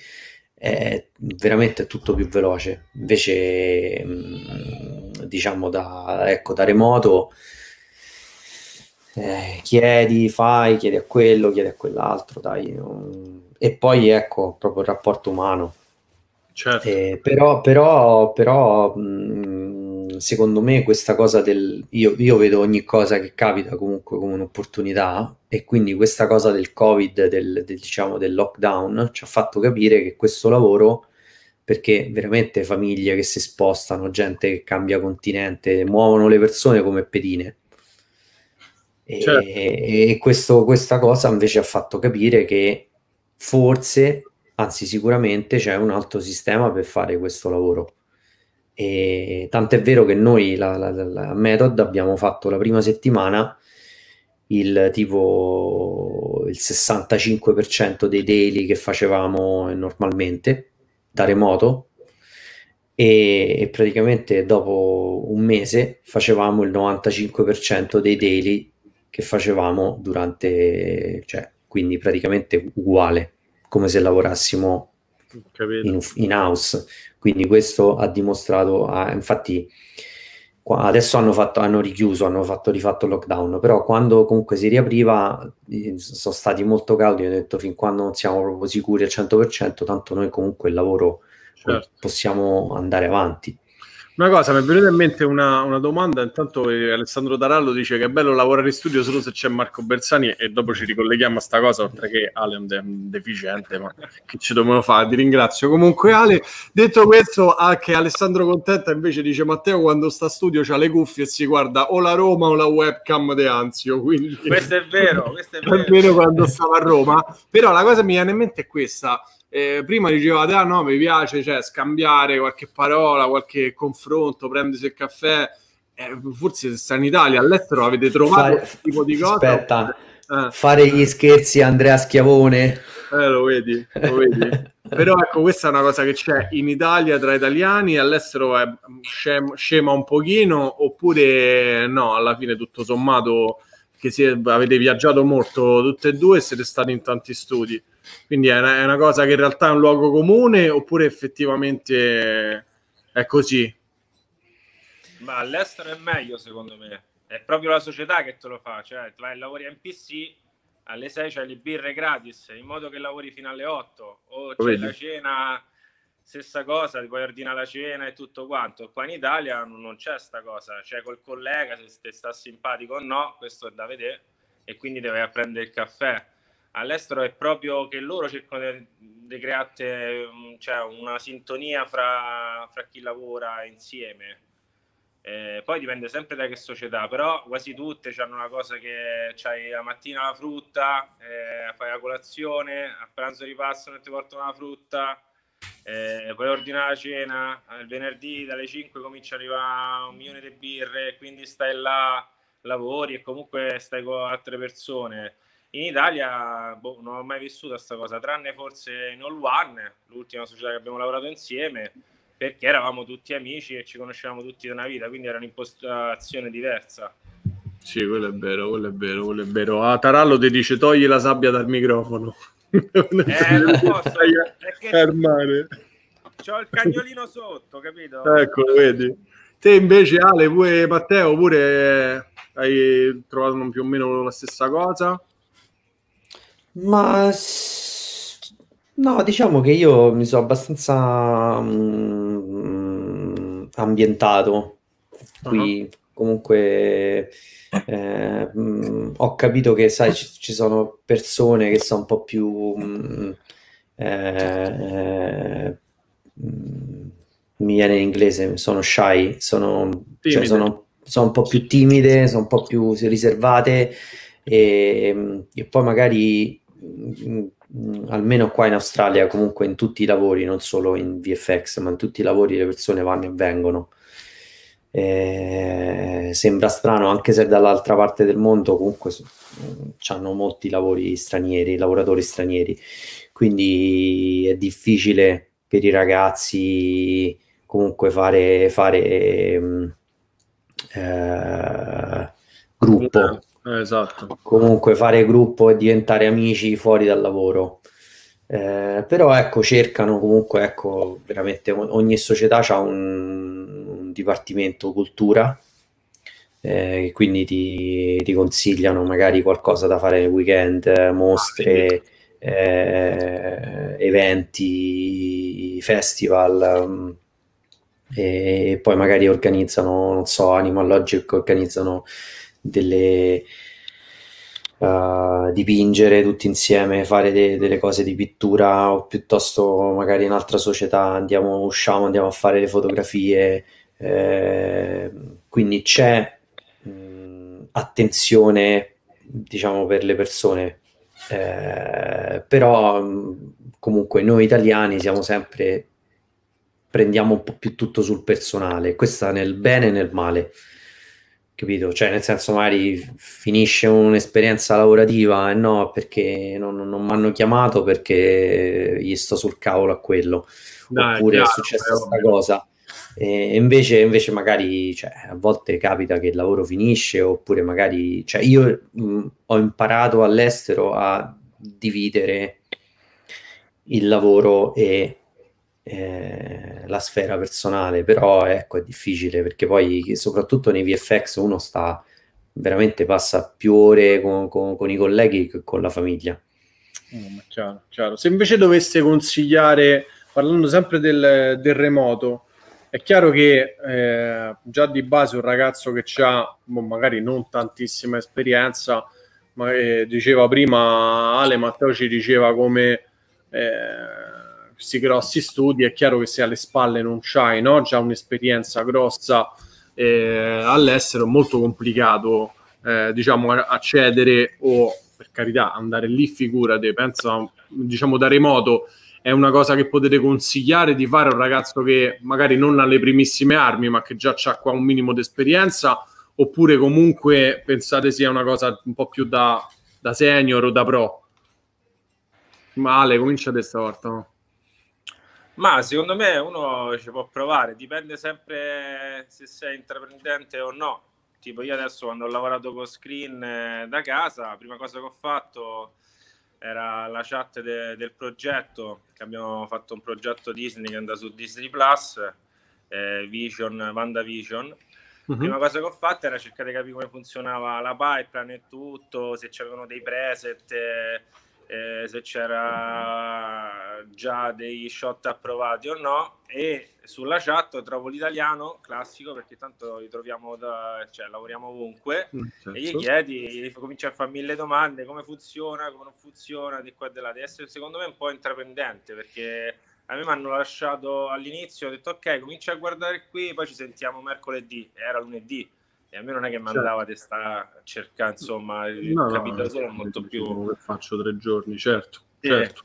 eh, è veramente tutto più veloce. Invece mh, mm, diciamo da, ecco, da remoto, eh, chiedi, fai, chiedi a quello, chiedi a quell'altro, dai. E poi ecco proprio il rapporto umano. Certo. Eh, però, però, però mh, mm, secondo me questa cosa del... Io, io, vedo ogni cosa che capita comunque come un'opportunità e quindi questa cosa del Covid, del, del, diciamo, del lockdown, ci ha fatto capire che questo lavoro perché veramente famiglie che si spostano, gente che cambia continente, muovono le persone come pedine. E, certo. e questo, questa cosa invece ha fatto capire che forse, anzi sicuramente, c'è un altro sistema per fare questo lavoro. E tant'è vero che noi, la, la, la Method, abbiamo fatto la prima settimana il tipo il 65% dei daily che facevamo normalmente da remoto e, e praticamente dopo un mese facevamo il 95% dei daily che facevamo durante, cioè, quindi praticamente uguale, come se lavorassimo in, in, house. Quindi questo ha dimostrato, ah, infatti Qua, adesso hanno, fatto, hanno richiuso, hanno fatto, rifatto il lockdown, però quando comunque si riapriva sono stati molto caldi, ho detto fin quando non siamo proprio sicuri al 100%, tanto noi comunque il lavoro certo. possiamo andare avanti. Una cosa, mi è venuta in mente una, una domanda, intanto eh, Alessandro Tarallo dice che è bello lavorare in studio solo se c'è Marco Bersani e dopo ci ricolleghiamo a sta cosa, oltre che Ale è un de- deficiente, ma che ci dobbiamo fare, ti ringrazio. Comunque Ale, detto questo, anche Alessandro Contenta invece dice Matteo quando sta a studio c'ha le cuffie e si guarda o la Roma o la webcam di Anzio. Quindi... Questo è vero, questo è vero. è vero quando stava a Roma, però la cosa che mi viene in mente è questa eh, prima dicevate, ah no, mi piace cioè, scambiare qualche parola, qualche confronto, prendersi il caffè. Eh, forse se sta in Italia, all'estero avete trovato questo tipo di cosa? Aspetta, eh. fare gli scherzi Andrea Schiavone. Eh, lo vedi, lo vedi. Però ecco, questa è una cosa che c'è in Italia tra italiani, all'estero è scema, scema un pochino, oppure no, alla fine tutto sommato che siete, avete viaggiato molto tutte e due siete stati in tanti studi. Quindi è una, è una, cosa che in realtà è un luogo comune oppure effettivamente è così? Ma all'estero è meglio secondo me, è proprio la società che te lo fa, cioè vai, lavori in PC, alle 6 c'è le birre gratis, in modo che lavori fino alle 8 o c'è la cena stessa cosa, ti puoi ordinare la cena e tutto quanto. Qua in Italia non c'è sta cosa, c'è col collega, se ti sta simpatico o no, questo è da vedere, e quindi devi prendere il caffè all'estero è proprio che loro cercano di creare mm, cioè, una sintonia fra, fra, chi lavora insieme. Eh, poi dipende sempre da che società, però quasi tutte hanno una cosa che c'hai la mattina la frutta, eh, fai la colazione, a pranzo ripassano e ti portano la frutta, eh, poi ordina la cena, il venerdì dalle 5 comincia a arrivare un milione di birre, quindi stai là, lavori e comunque stai con altre persone in Italia boh, non ho mai vissuto questa cosa, tranne forse in All One, l'ultima società che abbiamo lavorato insieme, perché eravamo tutti amici e ci conoscevamo tutti da una vita, quindi era un'impostazione diversa. Sì, quello è vero, quello è vero, quello è vero. A ah, Tarallo ti dice togli la sabbia dal microfono. Eh, non posso, fermare. C'ho il cagnolino sotto, capito? Ecco, vedi. Te invece Ale, pure Matteo, pure hai trovato più o meno la stessa cosa? Ma no, diciamo che io mi sono abbastanza mm, ambientato qui. Uh-huh. Comunque eh, mm, ho capito che, sai, ci, ci, sono persone che sono un po' più mm, eh, mm, mi viene in inglese, sono shy, sono, cioè sono, sono, un po' più timide, sono un po' più riservate e, mm, e poi magari Mm, almeno qua in Australia, comunque in tutti i lavori, non solo in VFX, ma in tutti i lavori le persone vanno e vengono. Eh, sembra strano, anche se dall'altra parte del mondo comunque mm, ci hanno molti lavori stranieri, lavoratori stranieri, quindi è difficile per i ragazzi comunque fare, fare mm, eh, gruppo. Eh, esatto. Comunque fare gruppo e diventare amici fuori dal lavoro. Eh, però ecco, cercano comunque, ecco, veramente ogni società ha un, un, dipartimento cultura eh, quindi ti, ti, consigliano magari qualcosa da fare nel weekend, mostre, ah, eh, eventi, festival. Um, e poi magari organizzano, non so, Animal Logic organizzano delle, uh, dipingere tutti insieme, fare de- delle cose di pittura o piuttosto magari in altra società andiamo, usciamo, andiamo a fare le fotografie. Eh, quindi c'è mh, attenzione, diciamo, per le persone. Eh, però mh, comunque noi italiani siamo sempre prendiamo un po' più tutto sul personale, questa nel bene e nel male capito? Cioè, nel senso, magari finisce un'esperienza lavorativa e no, perché non, non mi hanno chiamato perché gli sto sul cavolo a quello, no, oppure è, chiaro, è successa questa cosa. E invece, invece magari cioè, a volte capita che il lavoro finisce, oppure magari cioè, io mh, ho imparato all'estero a dividere il lavoro e eh, la sfera personale, però ecco è difficile perché poi soprattutto nei VFX uno sta veramente passa più ore con, con, con i colleghi che con la famiglia. Mm, chiaro, chiaro. Se invece dovesse consigliare, parlando sempre del, del remoto, è chiaro che eh, già di base un ragazzo che ha boh, magari non tantissima esperienza, ma eh, diceva prima Ale Matteo ci diceva come eh, questi grossi studi, è chiaro che se alle spalle non c'hai no? già un'esperienza grossa eh, all'estero, è molto complicato eh, diciamo, accedere o per carità andare lì, figurate, penso diciamo da remoto è una cosa che potete consigliare di fare a un ragazzo che magari non ha le primissime armi, ma che già ha qua un minimo di esperienza, oppure comunque pensate sia una cosa un po' più da, da senior o da pro? Male, cominciate stavolta. No? Ma secondo me uno ci può provare, dipende sempre se sei intraprendente o no. Tipo io adesso quando ho lavorato con Screen eh, da casa, la prima cosa che ho fatto era la chat de- del progetto, che abbiamo fatto un progetto Disney che è andato su Disney Plus, eh, Vision, WandaVision. La mhm. Prima cosa che ho fatto era cercare di capire come funzionava la pipeline e tutto, se c'erano dei preset. Eh, eh, se c'era già dei shot approvati o no e sulla chat trovo l'italiano classico perché tanto li troviamo da, cioè, lavoriamo ovunque mm, certo. e gli chiedi comincia a fare mille domande come funziona come non funziona di qua e di là adesso secondo me un po' intraprendente perché a me mi hanno lasciato all'inizio ho detto ok comincia a guardare qui poi ci sentiamo mercoledì era lunedì e a me non è che cioè, mi andava certo. testa a cercare, insomma, no, capito no, molto più. Che faccio tre giorni, certo, eh. certo.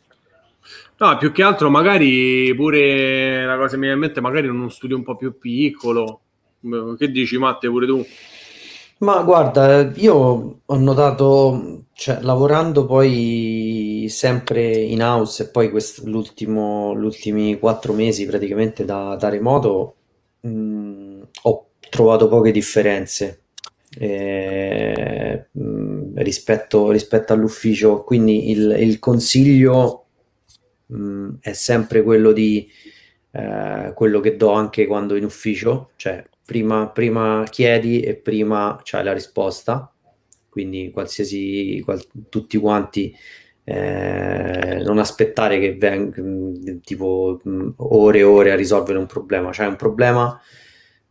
No, più che altro magari pure la cosa che mi viene in mente, magari in uno studio un po' più piccolo. Mm, che dici Matte pure tu? Ma guarda, io ho notato, cioè, lavorando poi sempre in house e poi quest- gli ultimi quattro mesi praticamente da, da remoto, mh, mm, trovato poche differenze eh, rispetto, rispetto, all'ufficio, quindi il, il consiglio mh, è sempre quello di eh, quello che do anche quando in ufficio, cioè prima, prima chiedi e prima c'è la risposta, quindi qualsiasi, qual, tutti quanti eh, non aspettare che venga tipo ore e ore a risolvere un problema, cioè un problema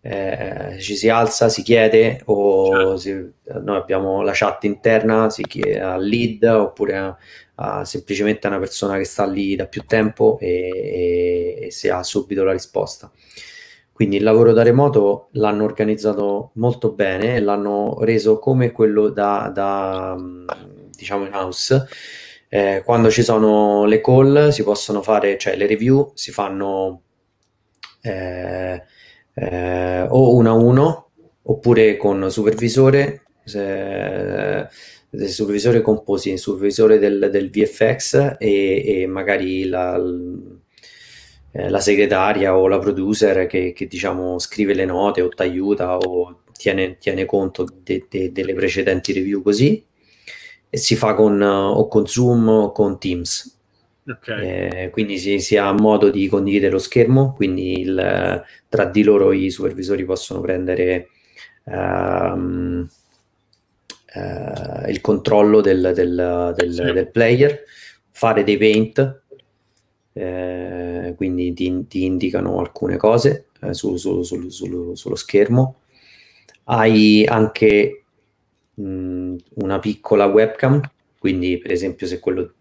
eh, ci si alza, si chiede, o certo. si, eh, noi abbiamo la chat interna, si chiede al lead oppure a, a semplicemente a una persona che sta lì da più tempo e, e, e si ha subito la risposta. Quindi il lavoro da remoto l'hanno organizzato molto bene, l'hanno reso come quello da, da mm, diciamo in house. Eh, quando ci sono le call si possono fare, cioè le review si fanno eh, eh, o uno a uno oppure con supervisore, eh, supervisore composite, supervisore del, del VFX e, e magari la, eh, la, segretaria o la producer che, che diciamo scrive le note o ti aiuta o tiene, tiene conto de, de, delle precedenti review così e si fa con, o con Zoom o con Teams Okay. Eh, quindi si, si, ha modo di condividere lo schermo, quindi il, tra di loro i supervisori possono prendere um, uh, il controllo del, del, del, sì. del, player, fare dei paint, eh, quindi ti, ti, indicano alcune cose eh, su, su, su, sullo schermo. Hai anche mh, una piccola webcam, quindi per esempio se quello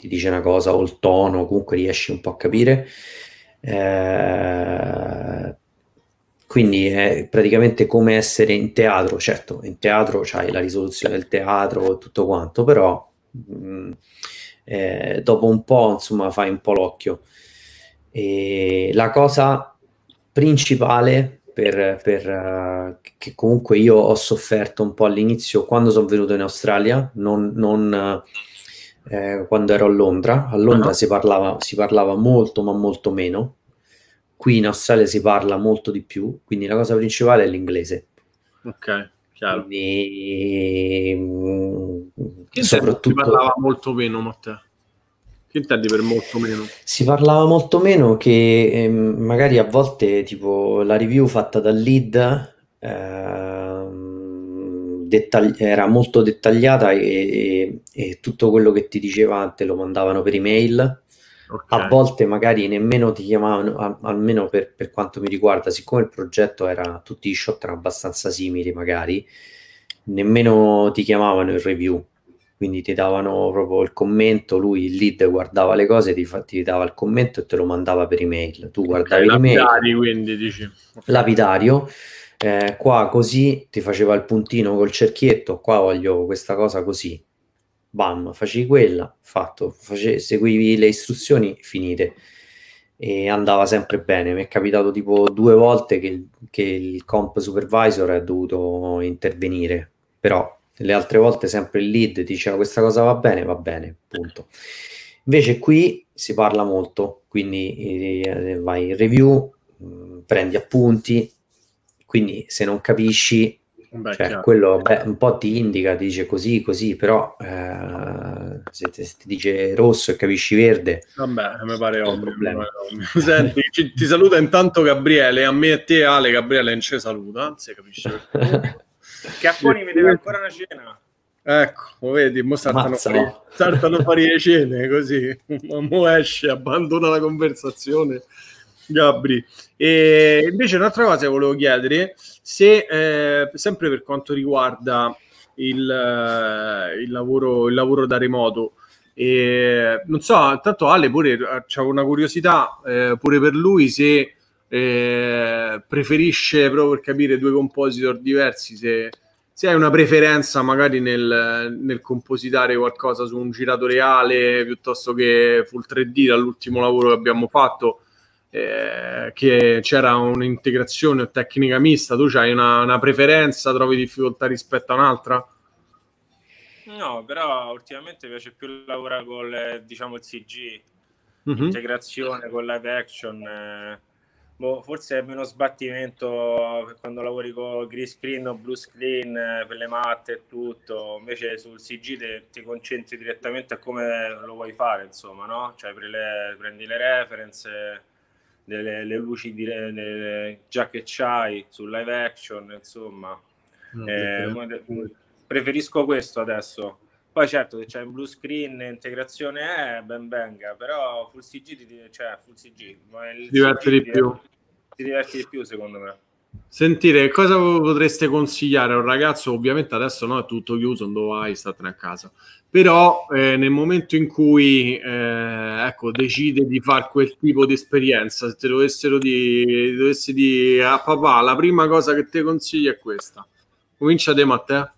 ti dice una cosa o il tono, comunque riesci un po' a capire. Eh, quindi è praticamente come essere in teatro, certo, in teatro c'hai la risoluzione del teatro e tutto quanto, però mh, mm, eh, dopo un po', insomma, fai un po' l'occhio. E la cosa principale per, per uh, che comunque io ho sofferto un po' all'inizio quando sono venuto in Australia, non, non uh, eh, quando ero a Londra. A Londra uh-huh. si, parlava, si parlava molto, ma molto meno. Qui in Australia si parla molto di più, quindi la cosa principale è l'inglese. Ok. Chiaro. Quindi, mm, che soprattutto si parlava molto meno, Matteo. Che intendi per molto meno? Si parlava molto meno che eh, magari a volte tipo la review fatta dal lead eh, era molto dettagliata e, e, e, tutto quello che ti diceva te lo mandavano per email. Okay. A volte magari nemmeno ti chiamavano, a, almeno per, per, quanto mi riguarda, siccome il progetto era, tutti i shot erano abbastanza simili magari, nemmeno ti chiamavano in review, quindi ti davano proprio il commento, lui il lead guardava le cose, ti, fa, ti dava il commento e te lo mandava per email, tu guardavi okay, l'email. Lapidario, quindi dici. Lapidario eh, qua così ti faceva il puntino col cerchietto, qua voglio questa cosa così, bam, facevi quella, fatto, face, seguivi le istruzioni, finite. E andava sempre bene. Mi è capitato tipo due volte che, che il comp supervisor è dovuto intervenire, però le altre volte sempre il lead diceva questa cosa va bene, va bene, punto. Invece qui si parla molto, quindi eh, vai in review, mh, mm, prendi appunti, quindi se non capisci, beh, cioè, quello beh, un po' ti indica, ti dice così, così, però eh, se, ti, se, ti, dice rosso e capisci verde... Vabbè, mi pare ovvio. Eh, Senti, ci, ti saluta intanto Gabriele, a me e te Ale, Gabriele non ci saluta, anzi capisci. Capponi mi deve ancora una cena. Ecco, lo vedi, mo saltano fuori, saltano fuori le cene così, mo esce, abbandona la conversazione Gabri. E invece un'altra cosa che volevo chiedere, se eh, sempre per quanto riguarda il, eh, il, lavoro, il lavoro da remoto, e, non so, intanto Ale pure eh, c'è una curiosità eh, pure per lui se eh, preferisce proprio per capire due compositor diversi, se, se hai una preferenza magari nel, nel, compositare qualcosa su un girato reale piuttosto che full 3D dall'ultimo lavoro che abbiamo fatto eh, che c'era un'integrazione o tecnica mista, tu hai una, una, preferenza, trovi difficoltà rispetto a un'altra? No, però ultimamente piace più lavorare con eh, diciamo il CG, mm-hmm. integrazione con live action. Eh, boh, forse è meno sbattimento quando lavori con green screen o blue screen eh, per le matte e tutto. Invece sul CG te, ti concentri direttamente a come lo vuoi fare, insomma, no? Cioè le, prendi le reference delle le luci di, le, già che c'hai su live action, insomma. No, mm, eh, mm, preferisco questo adesso. Poi certo se c'è in blue screen integrazione è ben venga, però full CG ti, cioè, full CG, diverti di più. Ti diverti di più secondo me. Sentire, cosa potreste consigliare a un ragazzo? Ovviamente adesso no, è tutto chiuso, non dove vai, a casa però eh, nel momento in cui eh, ecco, decide di fare quel tipo di esperienza, se te dovessero di, dovessi dire a ah, papà, la prima cosa che ti consiglio è questa. Comincia te Matteo.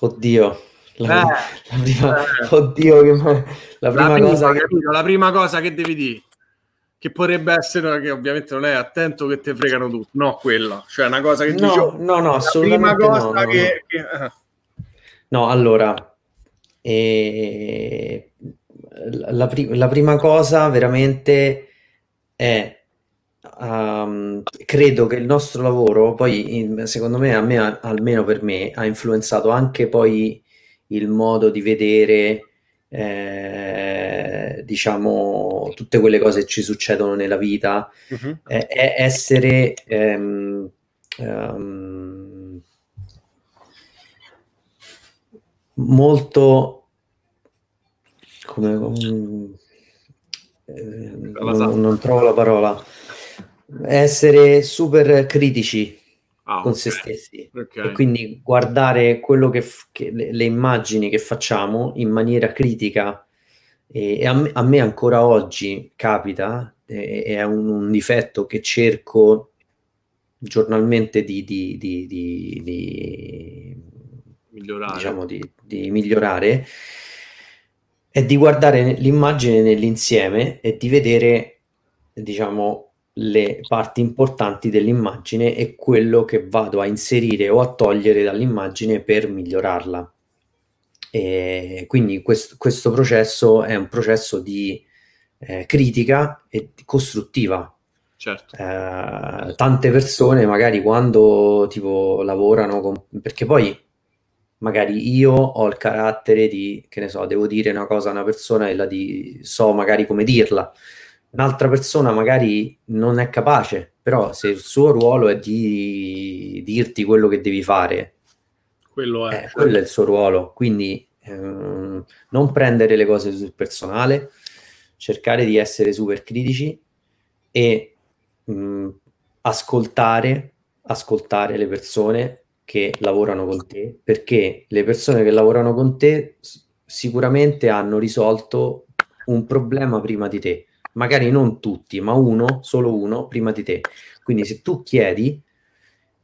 Oddio. La, eh, la prima, oddio, che, la, prima la, prima, cosa che... Capito, la prima cosa che devi dire che potrebbe essere che ovviamente non è attento che te fregano tutto, no quella, cioè una cosa che no, dicevo, no, no, assolutamente prima cosa no, che, no. che... Eh. no, allora e la, pri- la prima cosa veramente è Um, credo che il nostro lavoro, poi in, secondo me, me almeno per me, ha influenzato anche poi il modo di vedere, eh, diciamo, tutte quelle cose che ci succedono nella vita, mm-hmm. eh, è essere ehm, um, molto come um, eh, non, non, trovo la parola essere super critici ah, con okay. se stessi okay. e quindi guardare quello che, che le, le, immagini che facciamo in maniera critica e, e a, me, a, me, ancora oggi capita e, è un, un, difetto che cerco giornalmente di, di, di, di migliorare. Diciamo di, di migliorare è di guardare l'immagine nell'insieme e di vedere, diciamo, le parti importanti dell'immagine e quello che vado a inserire o a togliere dall'immagine per migliorarla. E quindi quest- questo processo è un processo di eh, critica e costruttiva. Certo. Eh, tante persone magari quando tipo lavorano con... perché poi magari io ho il carattere di, che ne so, devo dire una cosa a una persona e la di, so magari come dirla. Un'altra persona magari non è capace, però se il suo ruolo è di dirti quello che devi fare, quello è, eh, quello è il suo ruolo. Quindi ehm, non prendere le cose sul personale, cercare di essere super critici e mh, mm, ascoltare, ascoltare le persone che lavorano con te, perché le persone che lavorano con te sicuramente hanno risolto un problema prima di te, magari non tutti, ma uno, solo uno prima di te. Quindi se tu chiedi,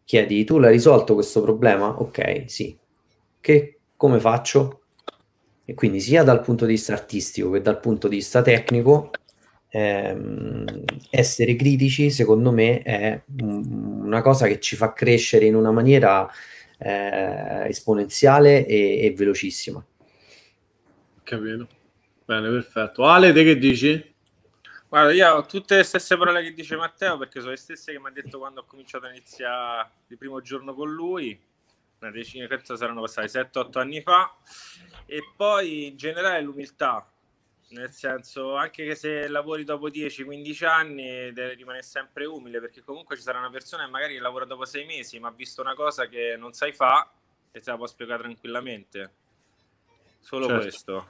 chiedi, tu l'hai risolto questo problema? Ok, sì. Che, come faccio? E quindi sia dal punto di vista artistico che dal punto di vista tecnico ehm, essere critici, secondo me, è una cosa che ci fa crescere in una maniera eh, esponenziale e, e velocissima. Capito. Bene, perfetto. Ale, te che dici? Guarda, io ho tutte le stesse parole che dice Matteo perché sono le stesse che mi ha detto quando ho cominciato a iniziare il primo giorno con lui. Una decina, penso saranno passati 7-8 anni fa. E poi in generale l'umiltà, nel senso anche che se lavori dopo 10-15 anni devi rimanere sempre umile perché comunque ci sarà una persona che magari lavora dopo 6 mesi ma ha visto una cosa che non sai fa e te la può spiegare tranquillamente solo certo. questo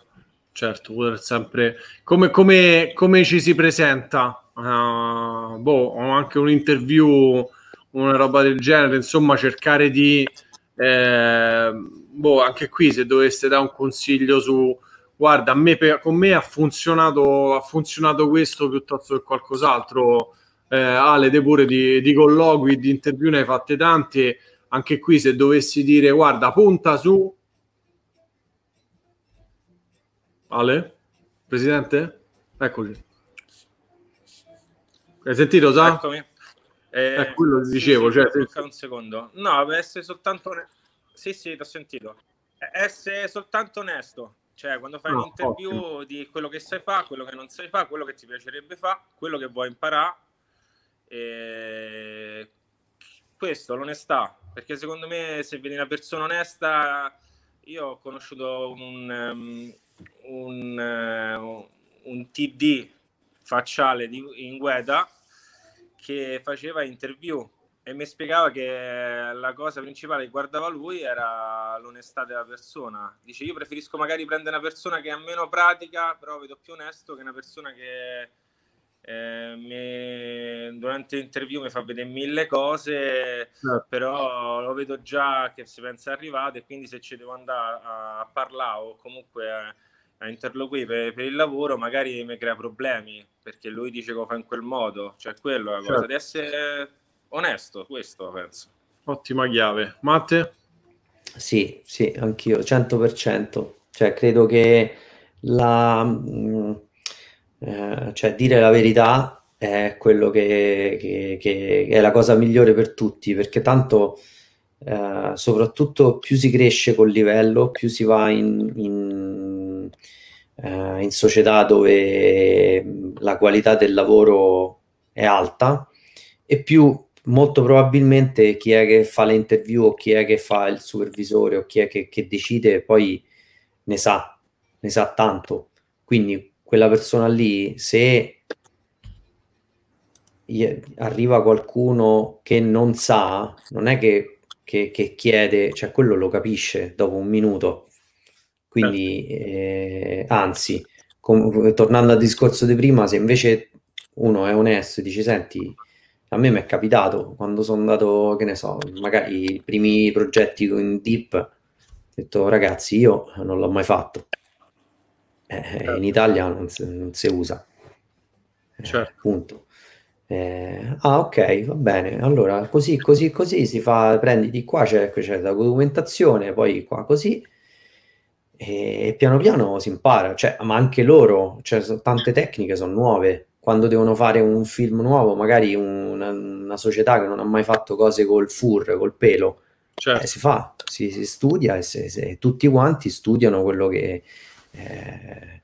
certo poter sempre come, come, come, ci si presenta uh, boh anche un'interview una roba del genere insomma cercare di eh, boh anche qui se doveste dare un consiglio su guarda, a me per, con me ha funzionato, ha funzionato, questo piuttosto che qualcos'altro. Eh, Ale, te pure di, di colloqui, di interview ne hai fatte tante. Anche qui, se dovessi dire, guarda, punta su... Ale? Presidente? Eccoli. Hai sentito, Sa? Eccomi. Eh, eh, quello che dicevo. Sì, cioè, se... un secondo. No, per essere soltanto... Sì, sì, ti ho sentito. Eh, essere soltanto onesto cioè, quando fai no, un'interview ottimo. di quello che sai fare, quello che non sai fare, quello che ti piacerebbe fare, quello che vuoi imparare. E... Questo, l'onestà. Perché secondo me se vedi una persona onesta, io ho conosciuto un, um, un, uh, un, un TD facciale di, in Gueda che faceva interview e mi spiegava che la cosa principale che guardava lui era l'onestà della persona. Dice io preferisco magari prendere una persona che ha meno pratica, però vedo più onesto che una persona che eh, mi, durante l'interview mi fa vedere mille cose, certo. però lo vedo già che si pensa arrivate e quindi se ci devo andare a, a parlare o comunque a, a interloquire per, per, il lavoro magari mi crea problemi perché lui dice che lo fa in quel modo, cioè quello è la cosa. Certo. Di essere onesto questo penso. Ottima chiave. Matte? Sì, sì, anch'io, 100%. Cioè, credo che la, mh, mm, eh, cioè, dire la verità è quello che, che, che, è la cosa migliore per tutti, perché tanto, eh, soprattutto più si cresce col livello, più si va in, in, eh, in società dove la qualità del lavoro è alta e più molto probabilmente chi è che fa le o chi è che fa il supervisore o chi è che, che decide poi ne sa, ne sa tanto. Quindi quella persona lì, se arriva qualcuno che non sa, non è che, che, che chiede, cioè quello lo capisce dopo un minuto. Quindi, eh, anzi, com- tornando al discorso di prima, se invece uno è onesto e dice, senti, a me mi è capitato quando sono andato, che ne so, magari i primi progetti in Deep, ho detto ragazzi io non l'ho mai fatto, eh, certo. in Italia non si, non si usa, eh, certo. punto. Eh, ah, ok, va bene. Allora, così, così, così si fa. Prendi di qua, c'è, c'è la documentazione, poi qua così. E, e piano piano si impara. Cioè, ma anche loro, cioè, tante tecniche sono nuove. Quando devono fare un film nuovo, magari un, una società che non ha mai fatto cose col fur, col pelo, certo. eh, si fa, si, si studia e se, se, tutti quanti studiano quello che... Eh,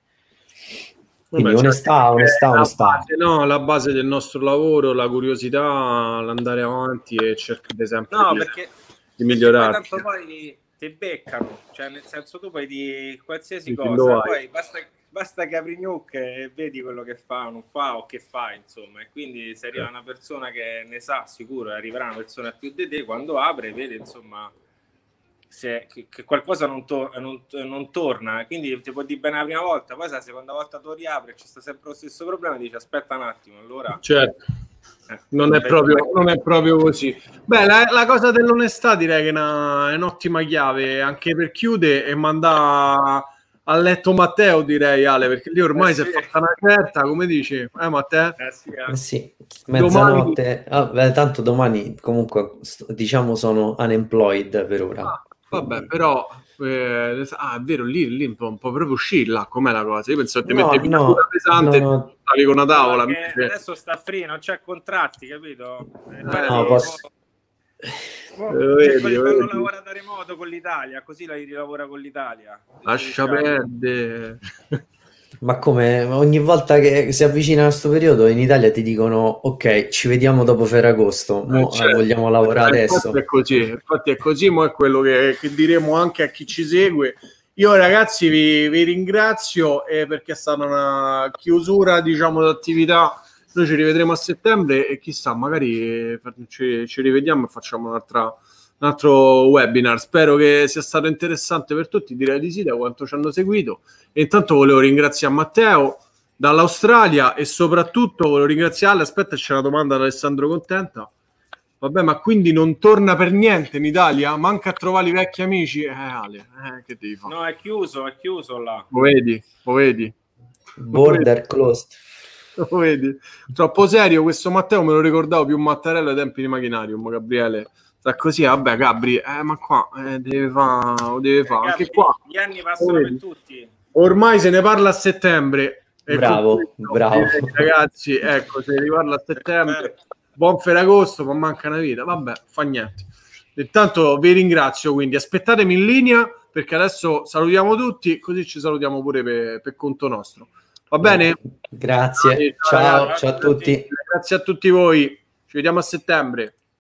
quindi Vabbè, onestà, certo, onestà, onestà. La base, no, la base del nostro lavoro, la curiosità, l'andare avanti e cercare sempre no, di, perché, di migliorare. Tanto poi ti beccano, cioè nel senso tu poi di qualsiasi ti cosa, poi basta, basta che apri Caprignuc e vedi quello che fa o non fa o che fa, insomma. E quindi se arriva una persona che ne sa, sicuro arriverà una persona più di te, quando apre vede, insomma, se, che, che qualcosa non, to- non, non, torna. Quindi ti può dire bene la prima volta, poi se la seconda volta tu riapri e sta sempre lo stesso problema, dici aspetta un attimo, allora... Certo. Eh, non, è eh, proprio, eh. non è, proprio, così. Beh, la, la cosa dell'onestà direi che è, una, è un'ottima chiave anche per chiudere e mandare ha letto Matteo, direi Ale, perché lì ormai eh si è fatta una certa, come dici? Eh Matteo? Eh sì, eh. Eh sì. mezzanotte. Domani... Oh, beh, tanto domani comunque diciamo sono unemployed per ora. Ah, vabbè, però eh, ah, è vero, lì, lì un, po', un po' proprio scilla, com'è la cosa? Io penso che ti no, mettevi no, una pesante no, no. con una tavola. adesso sta free, non c'è contratti, capito? Eh, no, posso... Oh, eh, cioè, vedi, fanno vedi. lavora da remoto con l'Italia, così la rilavora con l'Italia. Lascia diciamo. perdere. Ma come ogni volta che si avvicina a questo periodo in Italia ti dicono ok, ci vediamo dopo Ferragosto, eh, mo, eh, certo. vogliamo lavorare infatti adesso. È così, infatti è così, ma è quello che, che diremo anche a chi ci segue. Io ragazzi vi, vi ringrazio eh, perché è stata una chiusura diciamo d'attività noi ci rivedremo a settembre e chissà, magari eh, ci, ci rivediamo e facciamo un'altra un altro webinar. Spero che sia stato interessante per tutti, direi di sì da quanto ci hanno seguito. E intanto volevo ringraziare Matteo dall'Australia e soprattutto volevo ringraziare, aspetta c'è una domanda da Alessandro Contenta. Vabbè, ma quindi non torna per niente in Italia? Manca a trovare i vecchi amici? Eh, Ale, eh, che devi fare? No, è chiuso, è chiuso là. Lo vedi, lo vedi. Border closed lo vedi? Troppo serio questo Matteo, me lo ricordavo più Mattarello ai tempi di Machinarium, Gabriele. Sta così, vabbè Gabri, eh, ma qua eh, deve fare, deve fare. Eh, Anche qua. Gli anni passano per tutti. Ormai se ne parla a settembre. Bravo, questo, bravo. Eh, ragazzi, ecco, se ne parla a settembre, buon Ferragosto, ma manca una vita. Vabbè, fa niente. Intanto vi ringrazio, quindi aspettatemi in linea perché adesso salutiamo tutti, così ci salutiamo pure per, per conto nostro. Va bene? Grazie. Ciao, ciao, ciao a tutti. Grazie a tutti voi. Ci vediamo a settembre.